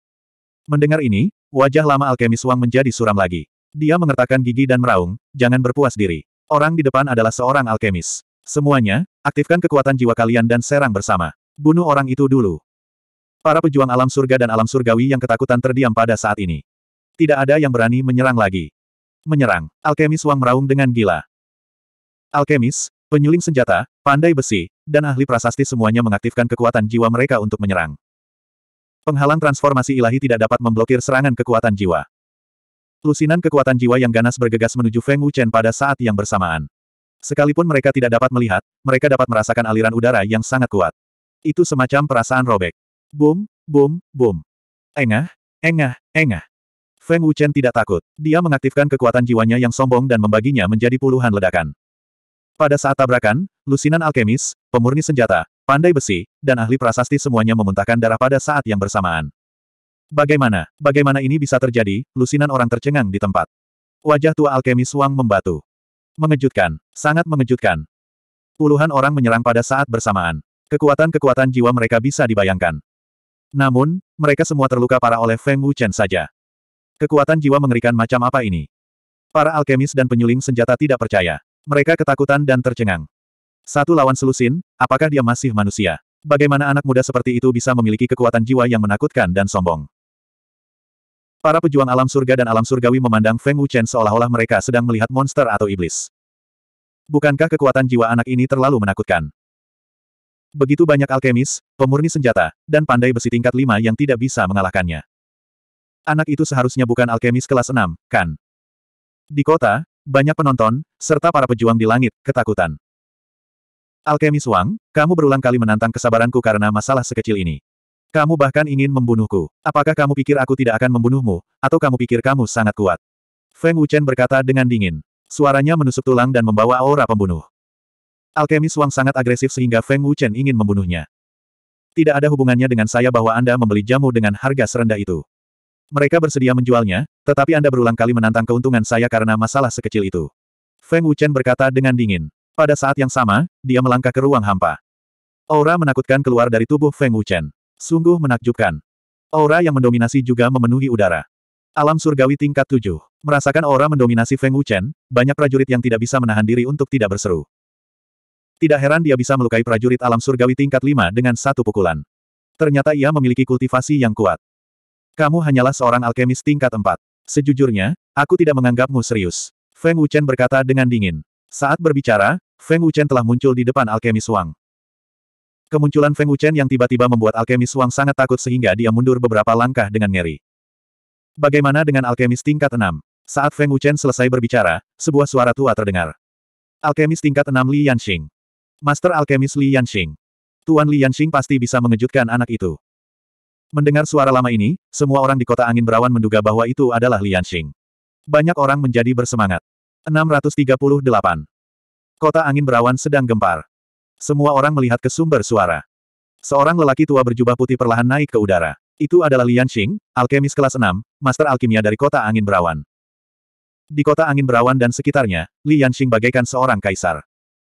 A: Mendengar ini, wajah lama alkemis Wang menjadi suram lagi. Dia mengertakkan gigi dan meraung, jangan berpuas diri. Orang di depan adalah seorang alkemis. Semuanya, aktifkan kekuatan jiwa kalian dan serang bersama. Bunuh orang itu dulu. Para pejuang alam surga dan alam surgawi yang ketakutan terdiam pada saat ini. Tidak ada yang berani menyerang lagi. Menyerang, alkemis Wang meraung dengan gila. Alkemis, penyuling senjata, pandai besi, dan ahli prasasti semuanya mengaktifkan kekuatan jiwa mereka untuk menyerang. Penghalang transformasi ilahi tidak dapat memblokir serangan kekuatan jiwa. Lusinan kekuatan jiwa yang ganas bergegas menuju Feng Wuchen pada saat yang bersamaan. Sekalipun mereka tidak dapat melihat, mereka dapat merasakan aliran udara yang sangat kuat. Itu semacam perasaan robek. Boom, boom, boom. Engah, engah, engah. Feng Wuchen tidak takut. Dia mengaktifkan kekuatan jiwanya yang sombong dan membaginya menjadi puluhan ledakan. Pada saat tabrakan, lusinan alkemis, pemurni senjata, pandai besi, dan ahli prasasti semuanya memuntahkan darah pada saat yang bersamaan. Bagaimana, bagaimana ini bisa terjadi, lusinan orang tercengang di tempat. Wajah tua alkemis Wang membatu. Mengejutkan, sangat mengejutkan. Puluhan orang menyerang pada saat bersamaan. Kekuatan-kekuatan jiwa mereka bisa dibayangkan. Namun, mereka semua terluka parah oleh Feng Wuchen saja. Kekuatan jiwa mengerikan macam apa ini? Para alkemis dan penyuling senjata tidak percaya. Mereka ketakutan dan tercengang. Satu lawan selusin, apakah dia masih manusia? Bagaimana anak muda seperti itu bisa memiliki kekuatan jiwa yang menakutkan dan sombong? Para pejuang alam surga dan alam surgawi memandang Feng Wuchen seolah-olah mereka sedang melihat monster atau iblis. Bukankah kekuatan jiwa anak ini terlalu menakutkan? Begitu banyak alkemis, pemurni senjata, dan pandai besi tingkat lima yang tidak bisa mengalahkannya. Anak itu seharusnya bukan alkemis kelas enam, kan? Di kota, banyak penonton, serta para pejuang di langit, ketakutan. Alkemis Wang, kamu berulang kali menantang kesabaranku karena masalah sekecil ini. Kamu bahkan ingin membunuhku. Apakah kamu pikir aku tidak akan membunuhmu, atau kamu pikir kamu sangat kuat? Feng Wuchen berkata dengan dingin. Suaranya menusuk tulang dan membawa aura pembunuh. Alkemis Wang sangat agresif sehingga Feng Wuchen ingin membunuhnya. Tidak ada hubungannya dengan saya bahwa Anda membeli jamu dengan harga serendah itu. Mereka bersedia menjualnya, tetapi Anda berulang kali menantang keuntungan saya karena masalah sekecil itu. Feng Wuchen berkata dengan dingin. Pada saat yang sama, dia melangkah ke ruang hampa. Aura menakutkan keluar dari tubuh Feng Wuchen. Sungguh menakjubkan. Aura yang mendominasi juga memenuhi udara. Alam surgawi tingkat 7. Merasakan aura mendominasi Feng Wuchen, banyak prajurit yang tidak bisa menahan diri untuk tidak berseru. Tidak heran dia bisa melukai prajurit alam surgawi tingkat 5 dengan satu pukulan. Ternyata ia memiliki kultivasi yang kuat. Kamu hanyalah seorang alkemis tingkat empat. Sejujurnya, aku tidak menganggapmu serius. Feng Wuchen berkata dengan dingin. Saat berbicara, Feng Wuchen telah muncul di depan alkemis Wang. Kemunculan Feng Wuchen yang tiba-tiba membuat alkemis Wang sangat takut sehingga dia mundur beberapa langkah dengan ngeri. Bagaimana dengan alkemis tingkat 6? Saat Feng Wuchen selesai berbicara, sebuah suara tua terdengar. Alkemis tingkat 6 Li Yanxing. Master alkemis Li Yanxing. Tuan Li Yanxing pasti bisa mengejutkan anak itu. Mendengar suara lama ini, semua orang di kota angin berawan menduga bahwa itu adalah Li Yanxing. Banyak orang menjadi bersemangat. 638. Kota angin berawan sedang gempar. Semua orang melihat ke sumber suara. Seorang lelaki tua berjubah putih perlahan naik ke udara. Itu adalah Lian Xing, alkemis kelas 6, master alkimia dari kota angin berawan. Di kota angin berawan dan sekitarnya, Lian Xing bagaikan seorang kaisar.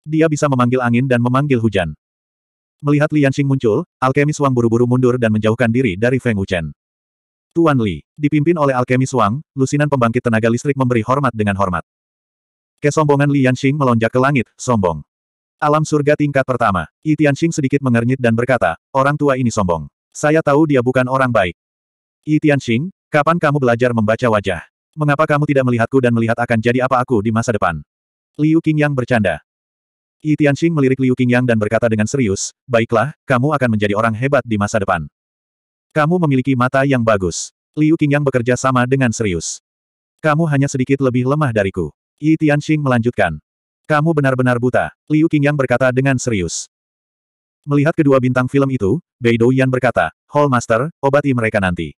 A: Dia bisa memanggil angin dan memanggil hujan. Melihat Lian Xing muncul, alkemis Wang buru-buru mundur dan menjauhkan diri dari Feng Wuchen. Tuan Li, dipimpin oleh alkemis Wang, lusinan pembangkit tenaga listrik memberi hormat dengan hormat. Kesombongan Li Yanxing melonjak ke langit, sombong. Alam surga tingkat pertama, Yi Tianxing sedikit mengernyit dan berkata, orang tua ini sombong. Saya tahu dia bukan orang baik. Yi Tianxing, kapan kamu belajar membaca wajah? Mengapa kamu tidak melihatku dan melihat akan jadi apa aku di masa depan? Liu Qingyang bercanda. Yi Tianxing melirik Liu Qingyang dan berkata dengan serius, baiklah, kamu akan menjadi orang hebat di masa depan. Kamu memiliki mata yang bagus. Liu Qingyang bekerja sama dengan serius. Kamu hanya sedikit lebih lemah dariku. Yi Tianxing melanjutkan. Kamu benar-benar buta, Liu Qingyang berkata dengan serius. Melihat kedua bintang film itu, Bei Douyan berkata, Hall Master, obati mereka nanti.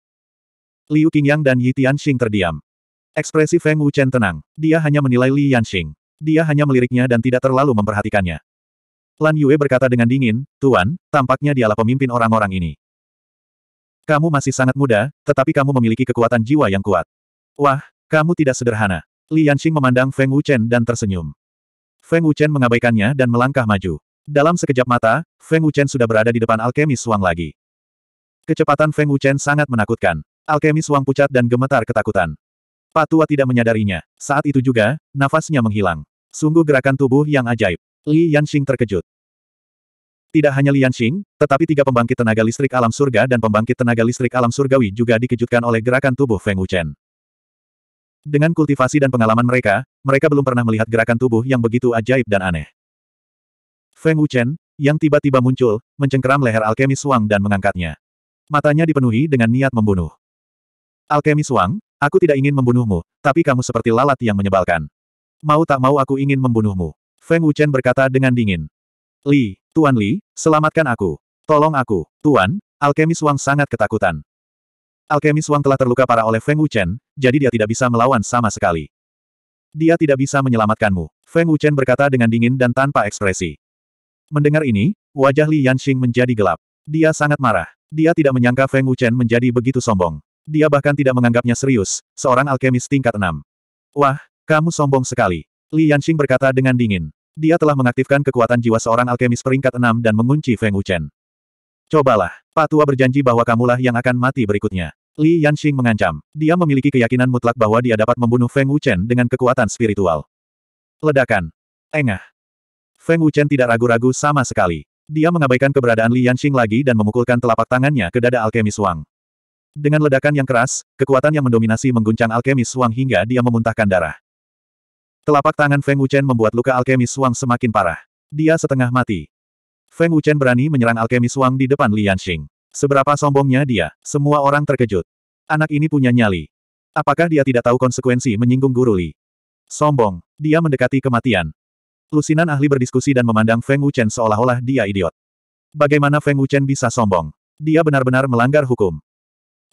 A: Liu Qingyang dan Yi Tianxing terdiam. Ekspresi Feng Wuchen tenang, dia hanya menilai Li Yanxing. Dia hanya meliriknya dan tidak terlalu memperhatikannya. Lan Yue berkata dengan dingin, Tuan, tampaknya dialah pemimpin orang-orang ini. Kamu masih sangat muda, tetapi kamu memiliki kekuatan jiwa yang kuat. Wah, kamu tidak sederhana. Li Yanxing memandang Feng Wuchen dan tersenyum. Feng Wuchen mengabaikannya dan melangkah maju. Dalam sekejap mata, Feng Wuchen sudah berada di depan alkemis Wang lagi. Kecepatan Feng Wuchen sangat menakutkan. Alkemis Wang pucat dan gemetar ketakutan. Patua tidak menyadarinya. Saat itu juga, nafasnya menghilang. Sungguh gerakan tubuh yang ajaib. Li Yanxing terkejut. Tidak hanya Li Yanxing, tetapi tiga pembangkit tenaga listrik alam surga dan pembangkit tenaga listrik alam surgawi juga dikejutkan oleh gerakan tubuh Feng Wuchen. Dengan kultivasi dan pengalaman mereka, mereka belum pernah melihat gerakan tubuh yang begitu ajaib dan aneh. Feng Wuchen, yang tiba-tiba muncul, mencengkeram leher alkemis Wang dan mengangkatnya. Matanya dipenuhi dengan niat membunuh. Alkemis Wang, aku tidak ingin membunuhmu, tapi kamu seperti lalat yang menyebalkan. Mau tak mau aku ingin membunuhmu. Feng Wuchen berkata dengan dingin. Li, Tuan Li, selamatkan aku. Tolong aku, Tuan, alkemis Wang sangat ketakutan. Alkemis Wang telah terluka parah oleh Feng Wuchen, jadi dia tidak bisa melawan sama sekali. Dia tidak bisa menyelamatkanmu. Feng Wuchen berkata dengan dingin dan tanpa ekspresi. Mendengar ini, wajah Li Yanxing menjadi gelap. Dia sangat marah. Dia tidak menyangka Feng Wuchen menjadi begitu sombong. Dia bahkan tidak menganggapnya serius, seorang alkemis tingkat enam. Wah, kamu sombong sekali. Li Yanxing berkata dengan dingin. Dia telah mengaktifkan kekuatan jiwa seorang alkemis peringkat enam dan mengunci Feng Wuchen. Cobalah, Patua berjanji bahwa kamulah yang akan mati berikutnya. Li Yanxing mengancam. Dia memiliki keyakinan mutlak bahwa dia dapat membunuh Feng Wuchen dengan kekuatan spiritual. Ledakan. Engah. Feng Wuchen tidak ragu-ragu sama sekali. Dia mengabaikan keberadaan Li Yanxing lagi dan memukulkan telapak tangannya ke dada alkemis Wang. Dengan ledakan yang keras, kekuatan yang mendominasi mengguncang alkemis Wang hingga dia memuntahkan darah. Telapak tangan Feng Wuchen membuat luka alkemis Wang semakin parah. Dia setengah mati. Feng Wuchen berani menyerang alkemis Wang di depan Li Yanxing. Seberapa sombongnya dia, semua orang terkejut. Anak ini punya nyali. Apakah dia tidak tahu konsekuensi menyinggung Guru Li? Sombong, dia mendekati kematian. Lusinan ahli berdiskusi dan memandang Feng Wuchen seolah-olah dia idiot. Bagaimana Feng Wuchen bisa sombong? Dia benar-benar melanggar hukum.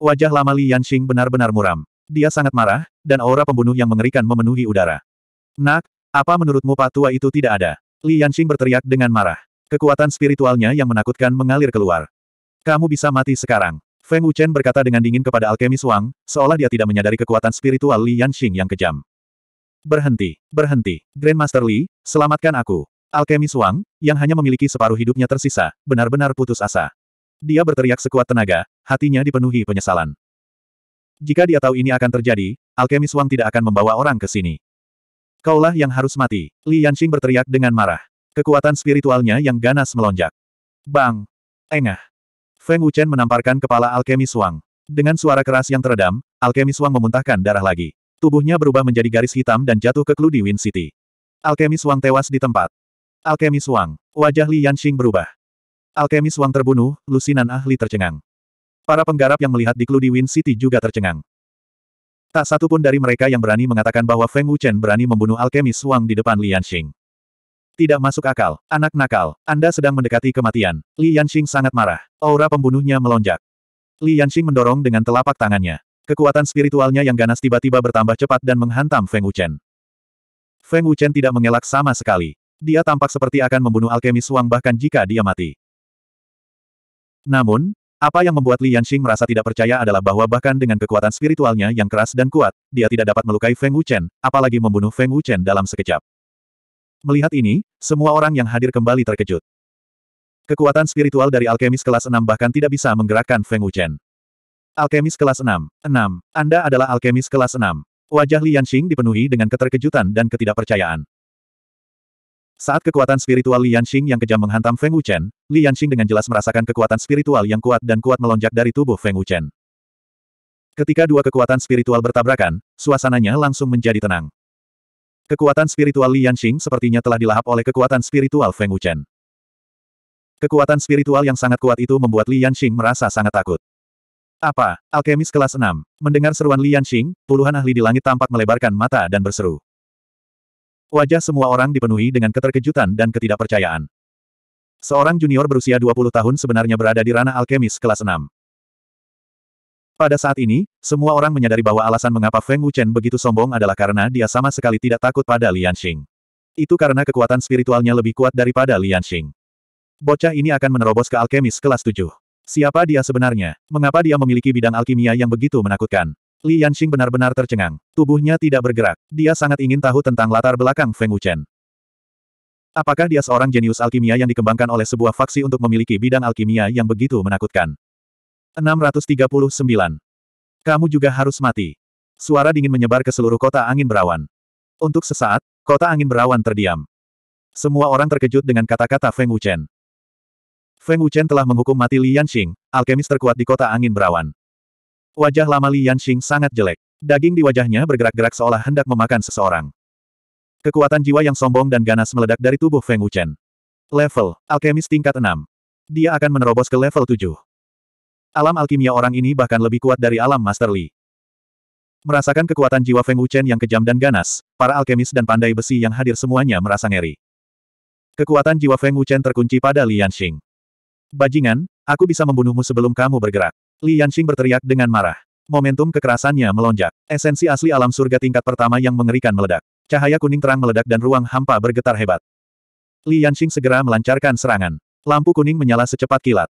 A: Wajah lama Li Yanxing benar-benar muram. Dia sangat marah, dan aura pembunuh yang mengerikan memenuhi udara. Nak, apa menurutmu Pak itu tidak ada? Li Yanxing berteriak dengan marah. Kekuatan spiritualnya yang menakutkan mengalir keluar. Kamu bisa mati sekarang. Feng Wuchen berkata dengan dingin kepada alkemis Wang, seolah dia tidak menyadari kekuatan spiritual Li Yanxing yang kejam. Berhenti, berhenti. Grandmaster Li, selamatkan aku. Alkemis Wang, yang hanya memiliki separuh hidupnya tersisa, benar-benar putus asa. Dia berteriak sekuat tenaga, hatinya dipenuhi penyesalan. Jika dia tahu ini akan terjadi, alkemis Wang tidak akan membawa orang ke sini. Kaulah yang harus mati. Li Yanxing berteriak dengan marah. Kekuatan spiritualnya yang ganas melonjak. Bang! Engah! Feng Wuchen menamparkan kepala alkemis Wang. Dengan suara keras yang teredam, alkemis Wang memuntahkan darah lagi. Tubuhnya berubah menjadi garis hitam dan jatuh ke klu di Wind City. Alkemis Wang tewas di tempat. Alkemis Wang, wajah Li Yanxing berubah. Alkemis Wang terbunuh, lusinan ahli tercengang. Para penggarap yang melihat di klu di Wind City juga tercengang. Tak satu pun dari mereka yang berani mengatakan bahwa Feng Wuchen berani membunuh alkemis Wang di depan Li Yanxing. Tidak masuk akal. Anak nakal, Anda sedang mendekati kematian. Li Yanxing sangat marah. Aura pembunuhnya melonjak. Li Yanxing mendorong dengan telapak tangannya. Kekuatan spiritualnya yang ganas tiba-tiba bertambah cepat dan menghantam Feng Wuchen. Feng Wuchen tidak mengelak sama sekali. Dia tampak seperti akan membunuh alkemis Suang bahkan jika dia mati. Namun, apa yang membuat Li Yanxing merasa tidak percaya adalah bahwa bahkan dengan kekuatan spiritualnya yang keras dan kuat, dia tidak dapat melukai Feng Wuchen, apalagi membunuh Feng Wuchen dalam sekejap. Melihat ini, semua orang yang hadir kembali terkejut. Kekuatan spiritual dari alkemis kelas 6 bahkan tidak bisa menggerakkan Feng Wuchen. Alkemis kelas 6. 6. Anda adalah alkemis kelas 6. Wajah Li Yanxing dipenuhi dengan keterkejutan dan ketidakpercayaan. Saat kekuatan spiritual Li Yanxing yang kejam menghantam Feng Wuchen, Li Yanxing dengan jelas merasakan kekuatan spiritual yang kuat dan kuat melonjak dari tubuh Feng Wuchen. Ketika dua kekuatan spiritual bertabrakan, suasananya langsung menjadi tenang. Kekuatan spiritual Lian Xing sepertinya telah dilahap oleh kekuatan spiritual Feng Wuchen. Kekuatan spiritual yang sangat kuat itu membuat Lian Xing merasa sangat takut. Apa? Alkemis kelas 6. Mendengar seruan Lian Xing, puluhan ahli di langit tampak melebarkan mata dan berseru. Wajah semua orang dipenuhi dengan keterkejutan dan ketidakpercayaan. Seorang junior berusia 20 tahun sebenarnya berada di ranah alkemis kelas 6. Pada saat ini, semua orang menyadari bahwa alasan mengapa Feng Wuchen begitu sombong adalah karena dia sama sekali tidak takut pada Lian Xing. Itu karena kekuatan spiritualnya lebih kuat daripada Lian Xing. Bocah ini akan menerobos ke alkemis kelas 7. Siapa dia sebenarnya? Mengapa dia memiliki bidang alkimia yang begitu menakutkan? Li Yanxing benar-benar tercengang. Tubuhnya tidak bergerak. Dia sangat ingin tahu tentang latar belakang Feng Wuchen. Apakah dia seorang jenius alkimia yang dikembangkan oleh sebuah faksi untuk memiliki bidang alkimia yang begitu menakutkan? 639. Kamu juga harus mati. Suara dingin menyebar ke seluruh kota angin berawan. Untuk sesaat, kota angin berawan terdiam. Semua orang terkejut dengan kata-kata Feng Wuchen. Feng Wuchen telah menghukum mati Li Yanxing, alkemis terkuat di kota angin berawan. Wajah lama Li Yanxing sangat jelek. Daging di wajahnya bergerak-gerak seolah hendak memakan seseorang. Kekuatan jiwa yang sombong dan ganas meledak dari tubuh Feng Wuchen. Level, alkemis tingkat 6. Dia akan menerobos ke level 7. Alam alkimia orang ini bahkan lebih kuat dari alam Master Li. Merasakan kekuatan jiwa Feng Wuchen yang kejam dan ganas, para alkemis dan pandai besi yang hadir semuanya merasa ngeri. Kekuatan jiwa Feng Wuchen terkunci pada Li Yanxing. Bajingan, aku bisa membunuhmu sebelum kamu bergerak. Li Yanxing berteriak dengan marah. Momentum kekerasannya melonjak. Esensi asli alam surga tingkat pertama yang mengerikan meledak. Cahaya kuning terang meledak dan ruang hampa bergetar hebat. Li Yanxing segera melancarkan serangan. Lampu kuning menyala secepat kilat.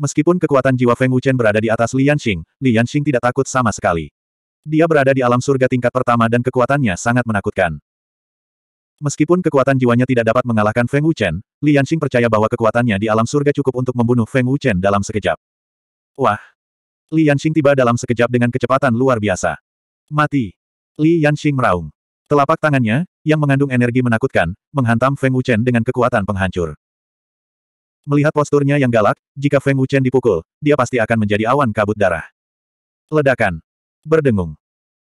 A: Meskipun kekuatan jiwa Feng Wuchen berada di atas Li Yanxing, Li Yanxing tidak takut sama sekali. Dia berada di alam surga tingkat pertama dan kekuatannya sangat menakutkan. Meskipun kekuatan jiwanya tidak dapat mengalahkan Feng Wuchen, Li Yanxing percaya bahwa kekuatannya di alam surga cukup untuk membunuh Feng Wuchen dalam sekejap. Wah! Li Yanxing tiba dalam sekejap dengan kecepatan luar biasa. Mati! Li Yanxing meraung. Telapak tangannya, yang mengandung energi menakutkan, menghantam Feng Wuchen dengan kekuatan penghancur. Melihat posturnya yang galak, jika Feng Wuchen dipukul, dia pasti akan menjadi awan kabut darah. Ledakan. Berdengung.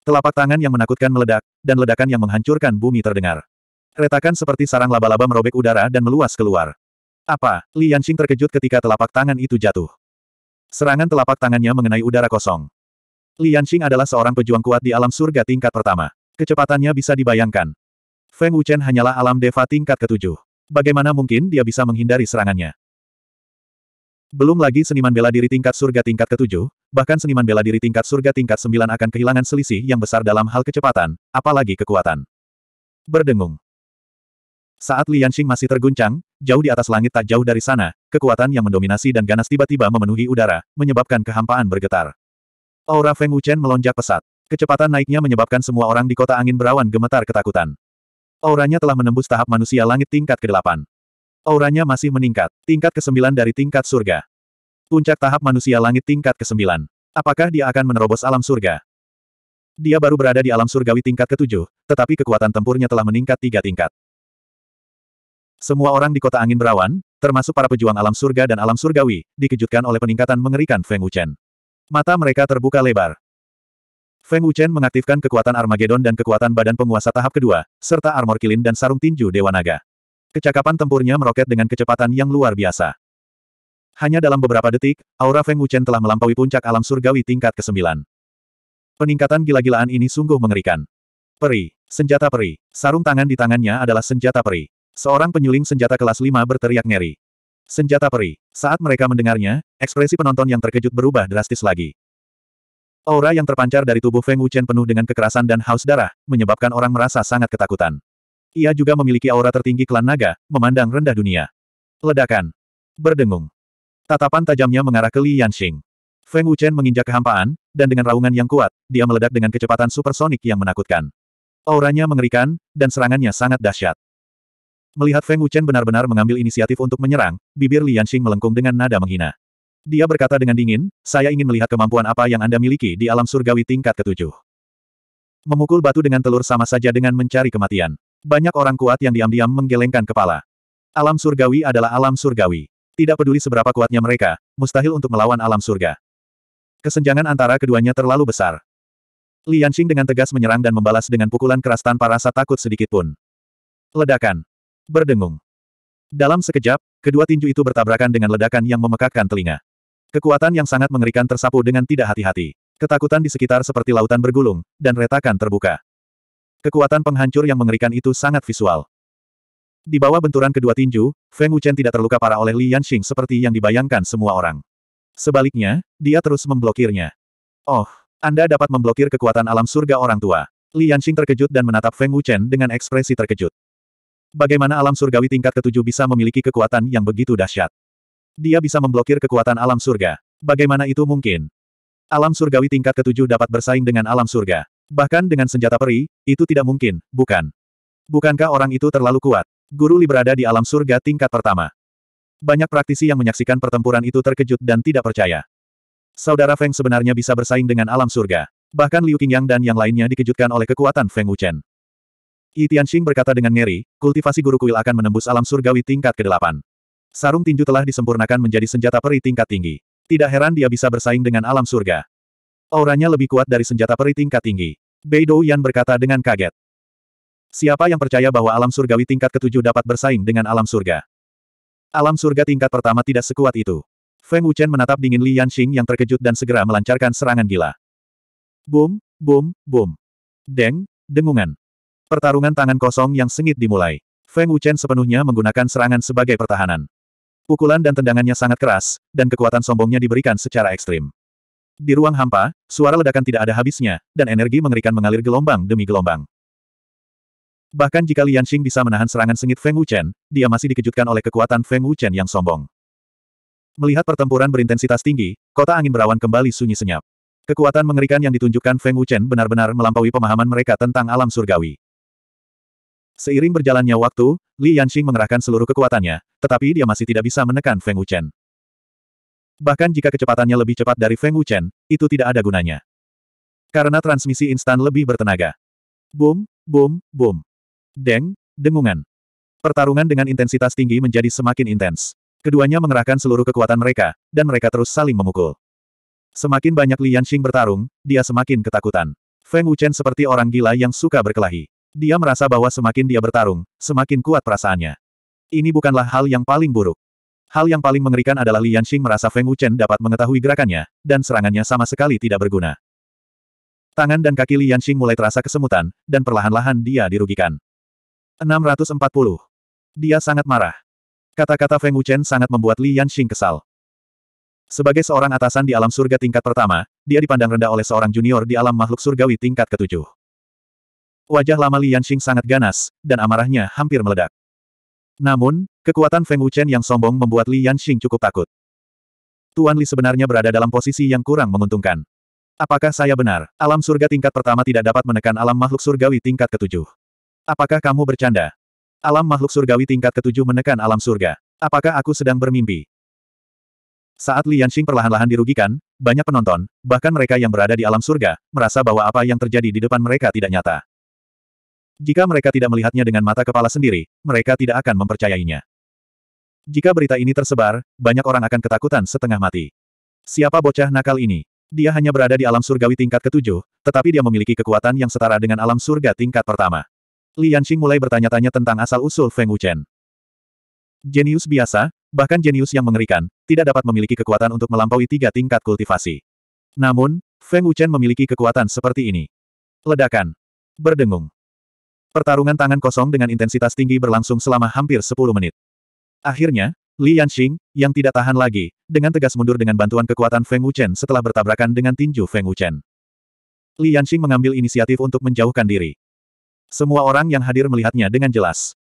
A: Telapak tangan yang menakutkan meledak, dan ledakan yang menghancurkan bumi terdengar. Retakan seperti sarang laba-laba merobek udara dan meluas keluar. Apa? Li Yanxing terkejut ketika telapak tangan itu jatuh. Serangan telapak tangannya mengenai udara kosong. Li Yanxing adalah seorang pejuang kuat di alam surga tingkat pertama. Kecepatannya bisa dibayangkan. Feng Wuchen hanyalah alam deva tingkat ketujuh. Bagaimana mungkin dia bisa menghindari serangannya? Belum lagi seniman bela diri tingkat surga tingkat ketujuh, bahkan seniman bela diri tingkat surga tingkat sembilan akan kehilangan selisih yang besar dalam hal kecepatan, apalagi kekuatan. Berdengung. Saat Lian Xing masih terguncang, jauh di atas langit tak jauh dari sana, kekuatan yang mendominasi dan ganas tiba-tiba memenuhi udara, menyebabkan kehampaan bergetar. Aura Feng Wuchen melonjak pesat. Kecepatan naiknya menyebabkan semua orang di kota angin berawan gemetar ketakutan. Auranya telah menembus tahap manusia langit tingkat ke-8. Auranya masih meningkat, tingkat ke-9 dari tingkat surga. Puncak tahap manusia langit tingkat ke-9. Apakah dia akan menerobos alam surga? Dia baru berada di alam surgawi tingkat ke-7, tetapi kekuatan tempurnya telah meningkat tiga tingkat. Semua orang di kota angin berawan, termasuk para pejuang alam surga dan alam surgawi, dikejutkan oleh peningkatan mengerikan Feng Wuchen. Mata mereka terbuka lebar. Feng Wuchen mengaktifkan kekuatan Armageddon dan kekuatan badan penguasa tahap kedua, serta armor kilin dan sarung tinju Dewa Naga. Kecakapan tempurnya meroket dengan kecepatan yang luar biasa. Hanya dalam beberapa detik, aura Feng Wuchen telah melampaui puncak alam surgawi tingkat ke-9. Peningkatan gila-gilaan ini sungguh mengerikan. Peri. Senjata peri. Sarung tangan di tangannya adalah senjata peri. Seorang penyuling senjata kelas 5 berteriak ngeri. Senjata peri. Saat mereka mendengarnya, ekspresi penonton yang terkejut berubah drastis lagi. Aura yang terpancar dari tubuh Feng Wuchen penuh dengan kekerasan dan haus darah, menyebabkan orang merasa sangat ketakutan. Ia juga memiliki aura tertinggi klan naga, memandang rendah dunia. Ledakan. Berdengung. Tatapan tajamnya mengarah ke Li Yanxing. Feng Wuchen menginjak kehampaan, dan dengan raungan yang kuat, dia meledak dengan kecepatan supersonik yang menakutkan. Auranya mengerikan, dan serangannya sangat dahsyat. Melihat Feng Wuchen benar-benar mengambil inisiatif untuk menyerang, bibir Li Yanxing melengkung dengan nada menghina. Dia berkata dengan dingin, saya ingin melihat kemampuan apa yang Anda miliki di alam surgawi tingkat ketujuh. Memukul batu dengan telur sama saja dengan mencari kematian. Banyak orang kuat yang diam-diam menggelengkan kepala. Alam surgawi adalah alam surgawi. Tidak peduli seberapa kuatnya mereka, mustahil untuk melawan alam surga. Kesenjangan antara keduanya terlalu besar. Li dengan tegas menyerang dan membalas dengan pukulan keras tanpa rasa takut sedikit pun. Ledakan. Berdengung. Dalam sekejap, kedua tinju itu bertabrakan dengan ledakan yang memekakkan telinga. Kekuatan yang sangat mengerikan tersapu dengan tidak hati-hati. Ketakutan di sekitar seperti lautan bergulung, dan retakan terbuka. Kekuatan penghancur yang mengerikan itu sangat visual. Di bawah benturan kedua tinju, Feng Wuchen tidak terluka parah oleh Li Yanxing seperti yang dibayangkan semua orang. Sebaliknya, dia terus memblokirnya. Oh, Anda dapat memblokir kekuatan alam surga orang tua. Li Yanxing terkejut dan menatap Feng Wuchen dengan ekspresi terkejut. Bagaimana alam surgawi tingkat ketujuh bisa memiliki kekuatan yang begitu dahsyat? dia bisa memblokir kekuatan alam surga. Bagaimana itu mungkin? Alam surgawi tingkat ketujuh dapat bersaing dengan alam surga. Bahkan dengan senjata peri, itu tidak mungkin, bukan? Bukankah orang itu terlalu kuat? Guru Li berada di alam surga tingkat pertama. Banyak praktisi yang menyaksikan pertempuran itu terkejut dan tidak percaya. Saudara Feng sebenarnya bisa bersaing dengan alam surga. Bahkan Liu Qingyang dan yang lainnya dikejutkan oleh kekuatan Feng Wuchen. Yi Tianxing berkata dengan ngeri, kultivasi guru kuil akan menembus alam surgawi tingkat ke-8. Sarung tinju telah disempurnakan menjadi senjata peri tingkat tinggi. Tidak heran dia bisa bersaing dengan alam surga. Auranya lebih kuat dari senjata peri tingkat tinggi. Beidou Yan berkata dengan kaget. Siapa yang percaya bahwa alam surgawi tingkat ketujuh dapat bersaing dengan alam surga? Alam surga tingkat pertama tidak sekuat itu. Feng Wuchen menatap dingin Li Yanxing yang terkejut dan segera melancarkan serangan gila. Boom, boom, boom. Deng, dengungan. Pertarungan tangan kosong yang sengit dimulai. Feng Wuchen sepenuhnya menggunakan serangan sebagai pertahanan. Pukulan dan tendangannya sangat keras, dan kekuatan sombongnya diberikan secara ekstrim. Di ruang hampa, suara ledakan tidak ada habisnya, dan energi mengerikan mengalir gelombang demi gelombang. Bahkan jika Lian Xing bisa menahan serangan sengit Feng Wuchen, dia masih dikejutkan oleh kekuatan Feng Wuchen yang sombong. Melihat pertempuran berintensitas tinggi, kota angin berawan kembali sunyi senyap. Kekuatan mengerikan yang ditunjukkan Feng Wuchen benar-benar melampaui pemahaman mereka tentang alam surgawi. Seiring berjalannya waktu, Li Yanxing mengerahkan seluruh kekuatannya, tetapi dia masih tidak bisa menekan Feng Wuchen. Bahkan jika kecepatannya lebih cepat dari Feng Wuchen, itu tidak ada gunanya. Karena transmisi instan lebih bertenaga. Boom, boom, boom. Deng, dengungan. Pertarungan dengan intensitas tinggi menjadi semakin intens. Keduanya mengerahkan seluruh kekuatan mereka, dan mereka terus saling memukul. Semakin banyak Li Yanxing bertarung, dia semakin ketakutan. Feng Wuchen seperti orang gila yang suka berkelahi. Dia merasa bahwa semakin dia bertarung, semakin kuat perasaannya. Ini bukanlah hal yang paling buruk. Hal yang paling mengerikan adalah Li Yanxing merasa Feng Wuchen dapat mengetahui gerakannya, dan serangannya sama sekali tidak berguna. Tangan dan kaki Li Yanxing mulai terasa kesemutan, dan perlahan-lahan dia dirugikan. 640. Dia sangat marah. Kata-kata Feng Wuchen sangat membuat Li Yanxing kesal. Sebagai seorang atasan di alam surga tingkat pertama, dia dipandang rendah oleh seorang junior di alam makhluk surgawi tingkat ketujuh. Wajah lama Lian Xing sangat ganas, dan amarahnya hampir meledak. Namun, kekuatan Feng Wuchen yang sombong membuat li Xing cukup takut. Tuan Li sebenarnya berada dalam posisi yang kurang menguntungkan. Apakah saya benar, alam surga tingkat pertama tidak dapat menekan alam makhluk surgawi tingkat ketujuh? Apakah kamu bercanda? Alam makhluk surgawi tingkat ketujuh menekan alam surga. Apakah aku sedang bermimpi? Saat li Xing perlahan-lahan dirugikan, banyak penonton, bahkan mereka yang berada di alam surga, merasa bahwa apa yang terjadi di depan mereka tidak nyata. Jika mereka tidak melihatnya dengan mata kepala sendiri, mereka tidak akan mempercayainya. Jika berita ini tersebar, banyak orang akan ketakutan setengah mati. Siapa bocah nakal ini? Dia hanya berada di alam surgawi tingkat ketujuh, tetapi dia memiliki kekuatan yang setara dengan alam surga tingkat pertama. Li Yanxing mulai bertanya-tanya tentang asal-usul Feng Wuchen. Jenius biasa, bahkan jenius yang mengerikan, tidak dapat memiliki kekuatan untuk melampaui tiga tingkat kultivasi. Namun, Feng Wuchen memiliki kekuatan seperti ini. Ledakan. Berdengung. Pertarungan tangan kosong dengan intensitas tinggi berlangsung selama hampir 10 menit. Akhirnya, Li Yanxing, yang tidak tahan lagi, dengan tegas mundur dengan bantuan kekuatan Feng Wuchen setelah bertabrakan dengan tinju Feng Wuchen. Li Yanxing mengambil inisiatif untuk menjauhkan diri. Semua orang yang hadir melihatnya dengan jelas.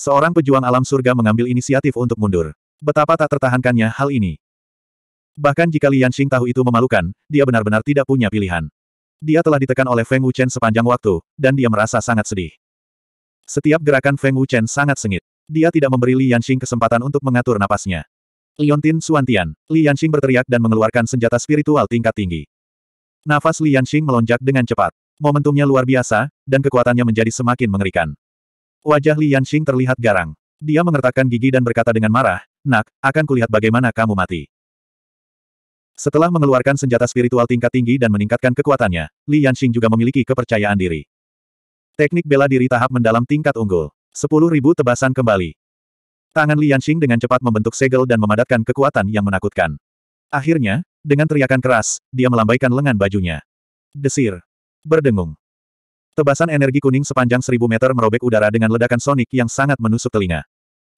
A: Seorang pejuang alam surga mengambil inisiatif untuk mundur. Betapa tak tertahankannya hal ini. Bahkan jika Li Yanxing tahu itu memalukan, dia benar-benar tidak punya pilihan. Dia telah ditekan oleh Feng Wuchen sepanjang waktu, dan dia merasa sangat sedih. Setiap gerakan Feng Wuchen sangat sengit. Dia tidak memberi Li Yanxing kesempatan untuk mengatur napasnya. Liontin Suantian, Li Yanxing berteriak dan mengeluarkan senjata spiritual tingkat tinggi. Nafas Li Yanxing melonjak dengan cepat. Momentumnya luar biasa, dan kekuatannya menjadi semakin mengerikan. Wajah Li Yanxing terlihat garang. Dia mengertakkan gigi dan berkata dengan marah, Nak, akan kulihat bagaimana kamu mati. Setelah mengeluarkan senjata spiritual tingkat tinggi dan meningkatkan kekuatannya, Li Yanxing juga memiliki kepercayaan diri. Teknik bela diri tahap mendalam tingkat unggul. Sepuluh tebasan kembali. Tangan Li Yanxing dengan cepat membentuk segel dan memadatkan kekuatan yang menakutkan. Akhirnya, dengan teriakan keras, dia melambaikan lengan bajunya. Desir. Berdengung. Tebasan energi kuning sepanjang seribu meter merobek udara dengan ledakan sonik yang sangat menusuk telinga.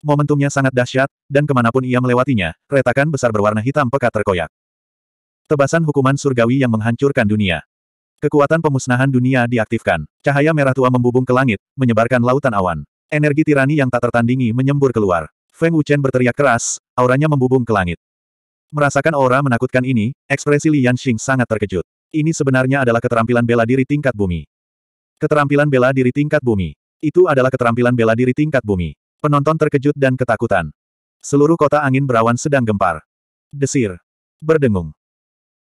A: Momentumnya sangat dahsyat, dan kemanapun ia melewatinya, retakan besar berwarna hitam pekat terkoyak. Tebasan hukuman surgawi yang menghancurkan dunia. Kekuatan pemusnahan dunia diaktifkan. Cahaya merah tua membubung ke langit, menyebarkan lautan awan. Energi tirani yang tak tertandingi menyembur keluar. Feng Wuchen berteriak keras, auranya membubung ke langit. Merasakan aura menakutkan ini, ekspresi Li Yanxing sangat terkejut. Ini sebenarnya adalah keterampilan bela diri tingkat bumi. Keterampilan bela diri tingkat bumi. Itu adalah keterampilan bela diri tingkat bumi. Penonton terkejut dan ketakutan. Seluruh kota angin berawan sedang gempar. Desir. Berdengung.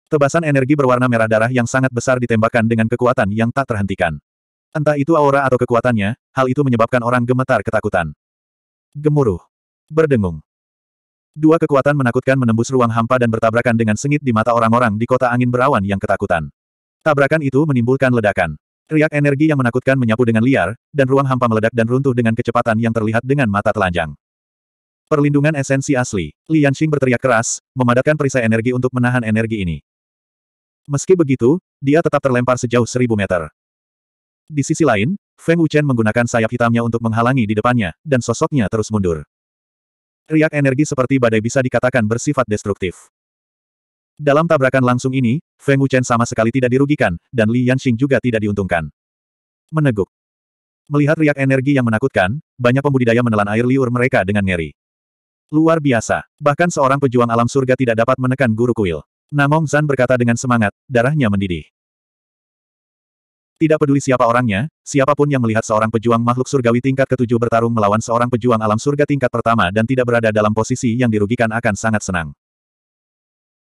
A: Tebasan energi berwarna merah darah yang sangat besar ditembakkan dengan kekuatan yang tak terhentikan. Entah itu aura atau kekuatannya, hal itu menyebabkan orang gemetar ketakutan. Gemuruh. Berdengung. Dua kekuatan menakutkan menembus ruang hampa dan bertabrakan dengan sengit di mata orang-orang di kota angin berawan yang ketakutan. Tabrakan itu menimbulkan ledakan. Riak energi yang menakutkan menyapu dengan liar, dan ruang hampa meledak dan runtuh dengan kecepatan yang terlihat dengan mata telanjang. Perlindungan esensi asli. Li Yanxing berteriak keras, memadatkan perisai energi untuk menahan energi ini. Meski begitu, dia tetap terlempar sejauh seribu meter. Di sisi lain, Feng Wuchen menggunakan sayap hitamnya untuk menghalangi di depannya, dan sosoknya terus mundur. Riak energi seperti badai bisa dikatakan bersifat destruktif. Dalam tabrakan langsung ini, Feng Wuchen sama sekali tidak dirugikan, dan Li Yanxing juga tidak diuntungkan. Meneguk. Melihat riak energi yang menakutkan, banyak pembudidaya menelan air liur mereka dengan ngeri. Luar biasa, bahkan seorang pejuang alam surga tidak dapat menekan guru kuil. Namong Zan berkata dengan semangat, darahnya mendidih. Tidak peduli siapa orangnya, siapapun yang melihat seorang pejuang makhluk surgawi tingkat ketujuh bertarung melawan seorang pejuang alam surga tingkat pertama dan tidak berada dalam posisi yang dirugikan akan sangat senang.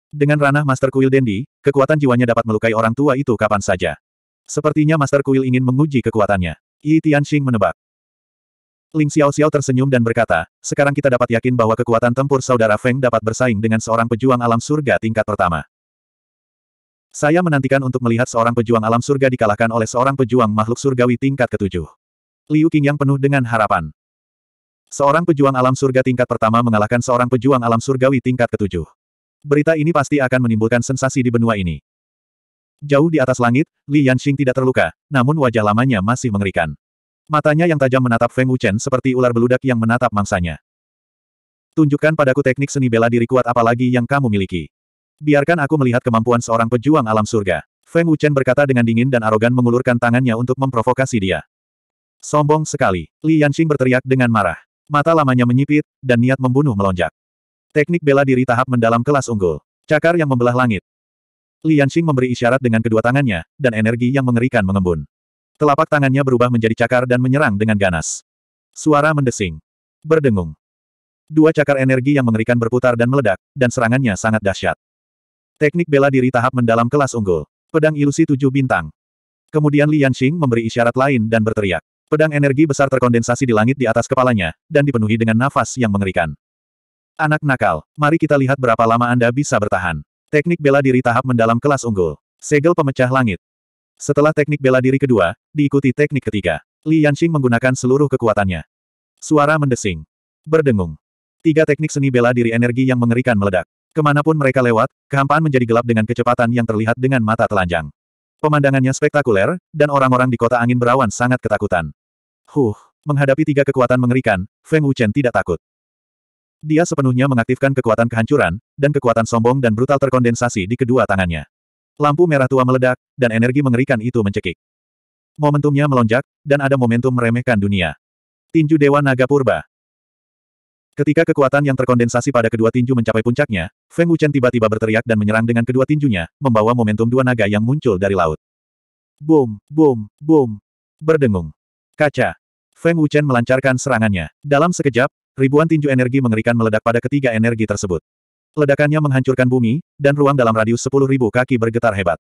A: Dengan ranah Master Kuil Dendi, kekuatan jiwanya dapat melukai orang tua itu kapan saja. Sepertinya Master Kuil ingin menguji kekuatannya. Yi Tianxing menebak, Ling Xiao Xiao tersenyum dan berkata, sekarang kita dapat yakin bahwa kekuatan tempur saudara Feng dapat bersaing dengan seorang pejuang alam surga tingkat pertama. Saya menantikan untuk melihat seorang pejuang alam surga dikalahkan oleh seorang pejuang makhluk surgawi tingkat ketujuh. Liu yang penuh dengan harapan. Seorang pejuang alam surga tingkat pertama mengalahkan seorang pejuang alam surgawi tingkat ketujuh. Berita ini pasti akan menimbulkan sensasi di benua ini. Jauh di atas langit, Li Yanxing tidak terluka, namun wajah lamanya masih mengerikan. Matanya yang tajam menatap Feng Wuchen seperti ular beludak yang menatap mangsanya. Tunjukkan padaku teknik seni bela diri kuat apalagi yang kamu miliki. Biarkan aku melihat kemampuan seorang pejuang alam surga. Feng Wuchen berkata dengan dingin dan arogan mengulurkan tangannya untuk memprovokasi dia. Sombong sekali. Li Yanxing berteriak dengan marah. Mata lamanya menyipit, dan niat membunuh melonjak. Teknik bela diri tahap mendalam kelas unggul. Cakar yang membelah langit. Li Yanxing memberi isyarat dengan kedua tangannya, dan energi yang mengerikan mengembun. Telapak tangannya berubah menjadi cakar dan menyerang dengan ganas. Suara mendesing. Berdengung. Dua cakar energi yang mengerikan berputar dan meledak, dan serangannya sangat dahsyat. Teknik bela diri tahap mendalam kelas unggul. Pedang ilusi tujuh bintang. Kemudian Li Yanxing memberi isyarat lain dan berteriak. Pedang energi besar terkondensasi di langit di atas kepalanya, dan dipenuhi dengan nafas yang mengerikan. Anak nakal, mari kita lihat berapa lama Anda bisa bertahan. Teknik bela diri tahap mendalam kelas unggul. Segel pemecah langit. Setelah teknik bela diri kedua, diikuti teknik ketiga. Li Yanxing menggunakan seluruh kekuatannya. Suara mendesing. Berdengung. Tiga teknik seni bela diri energi yang mengerikan meledak. Kemanapun mereka lewat, kehampaan menjadi gelap dengan kecepatan yang terlihat dengan mata telanjang. Pemandangannya spektakuler, dan orang-orang di kota angin berawan sangat ketakutan. Huh, menghadapi tiga kekuatan mengerikan, Feng Wuchen tidak takut. Dia sepenuhnya mengaktifkan kekuatan kehancuran, dan kekuatan sombong dan brutal terkondensasi di kedua tangannya. Lampu merah tua meledak, dan energi mengerikan itu mencekik. Momentumnya melonjak, dan ada momentum meremehkan dunia. Tinju Dewa Naga Purba Ketika kekuatan yang terkondensasi pada kedua tinju mencapai puncaknya, Feng Wuchen tiba-tiba berteriak dan menyerang dengan kedua tinjunya, membawa momentum dua naga yang muncul dari laut. Boom, boom, boom. Berdengung. Kaca. Feng Wuchen melancarkan serangannya. Dalam sekejap, ribuan tinju energi mengerikan meledak pada ketiga energi tersebut. Ledakannya menghancurkan bumi, dan ruang dalam radius 10.000 kaki bergetar hebat.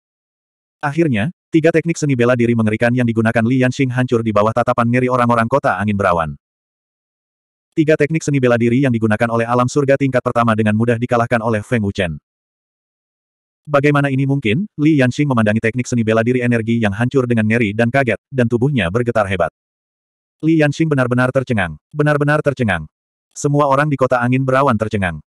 A: Akhirnya, tiga teknik seni bela diri mengerikan yang digunakan Li Yanxing hancur di bawah tatapan ngeri orang-orang kota angin berawan. Tiga teknik seni bela diri yang digunakan oleh alam surga tingkat pertama dengan mudah dikalahkan oleh Feng Wuchen. Bagaimana ini mungkin? Li Yanxing memandangi teknik seni bela diri energi yang hancur dengan ngeri dan kaget, dan tubuhnya bergetar hebat. Li Yanxing benar-benar tercengang. Benar-benar tercengang. Semua orang di kota angin berawan tercengang.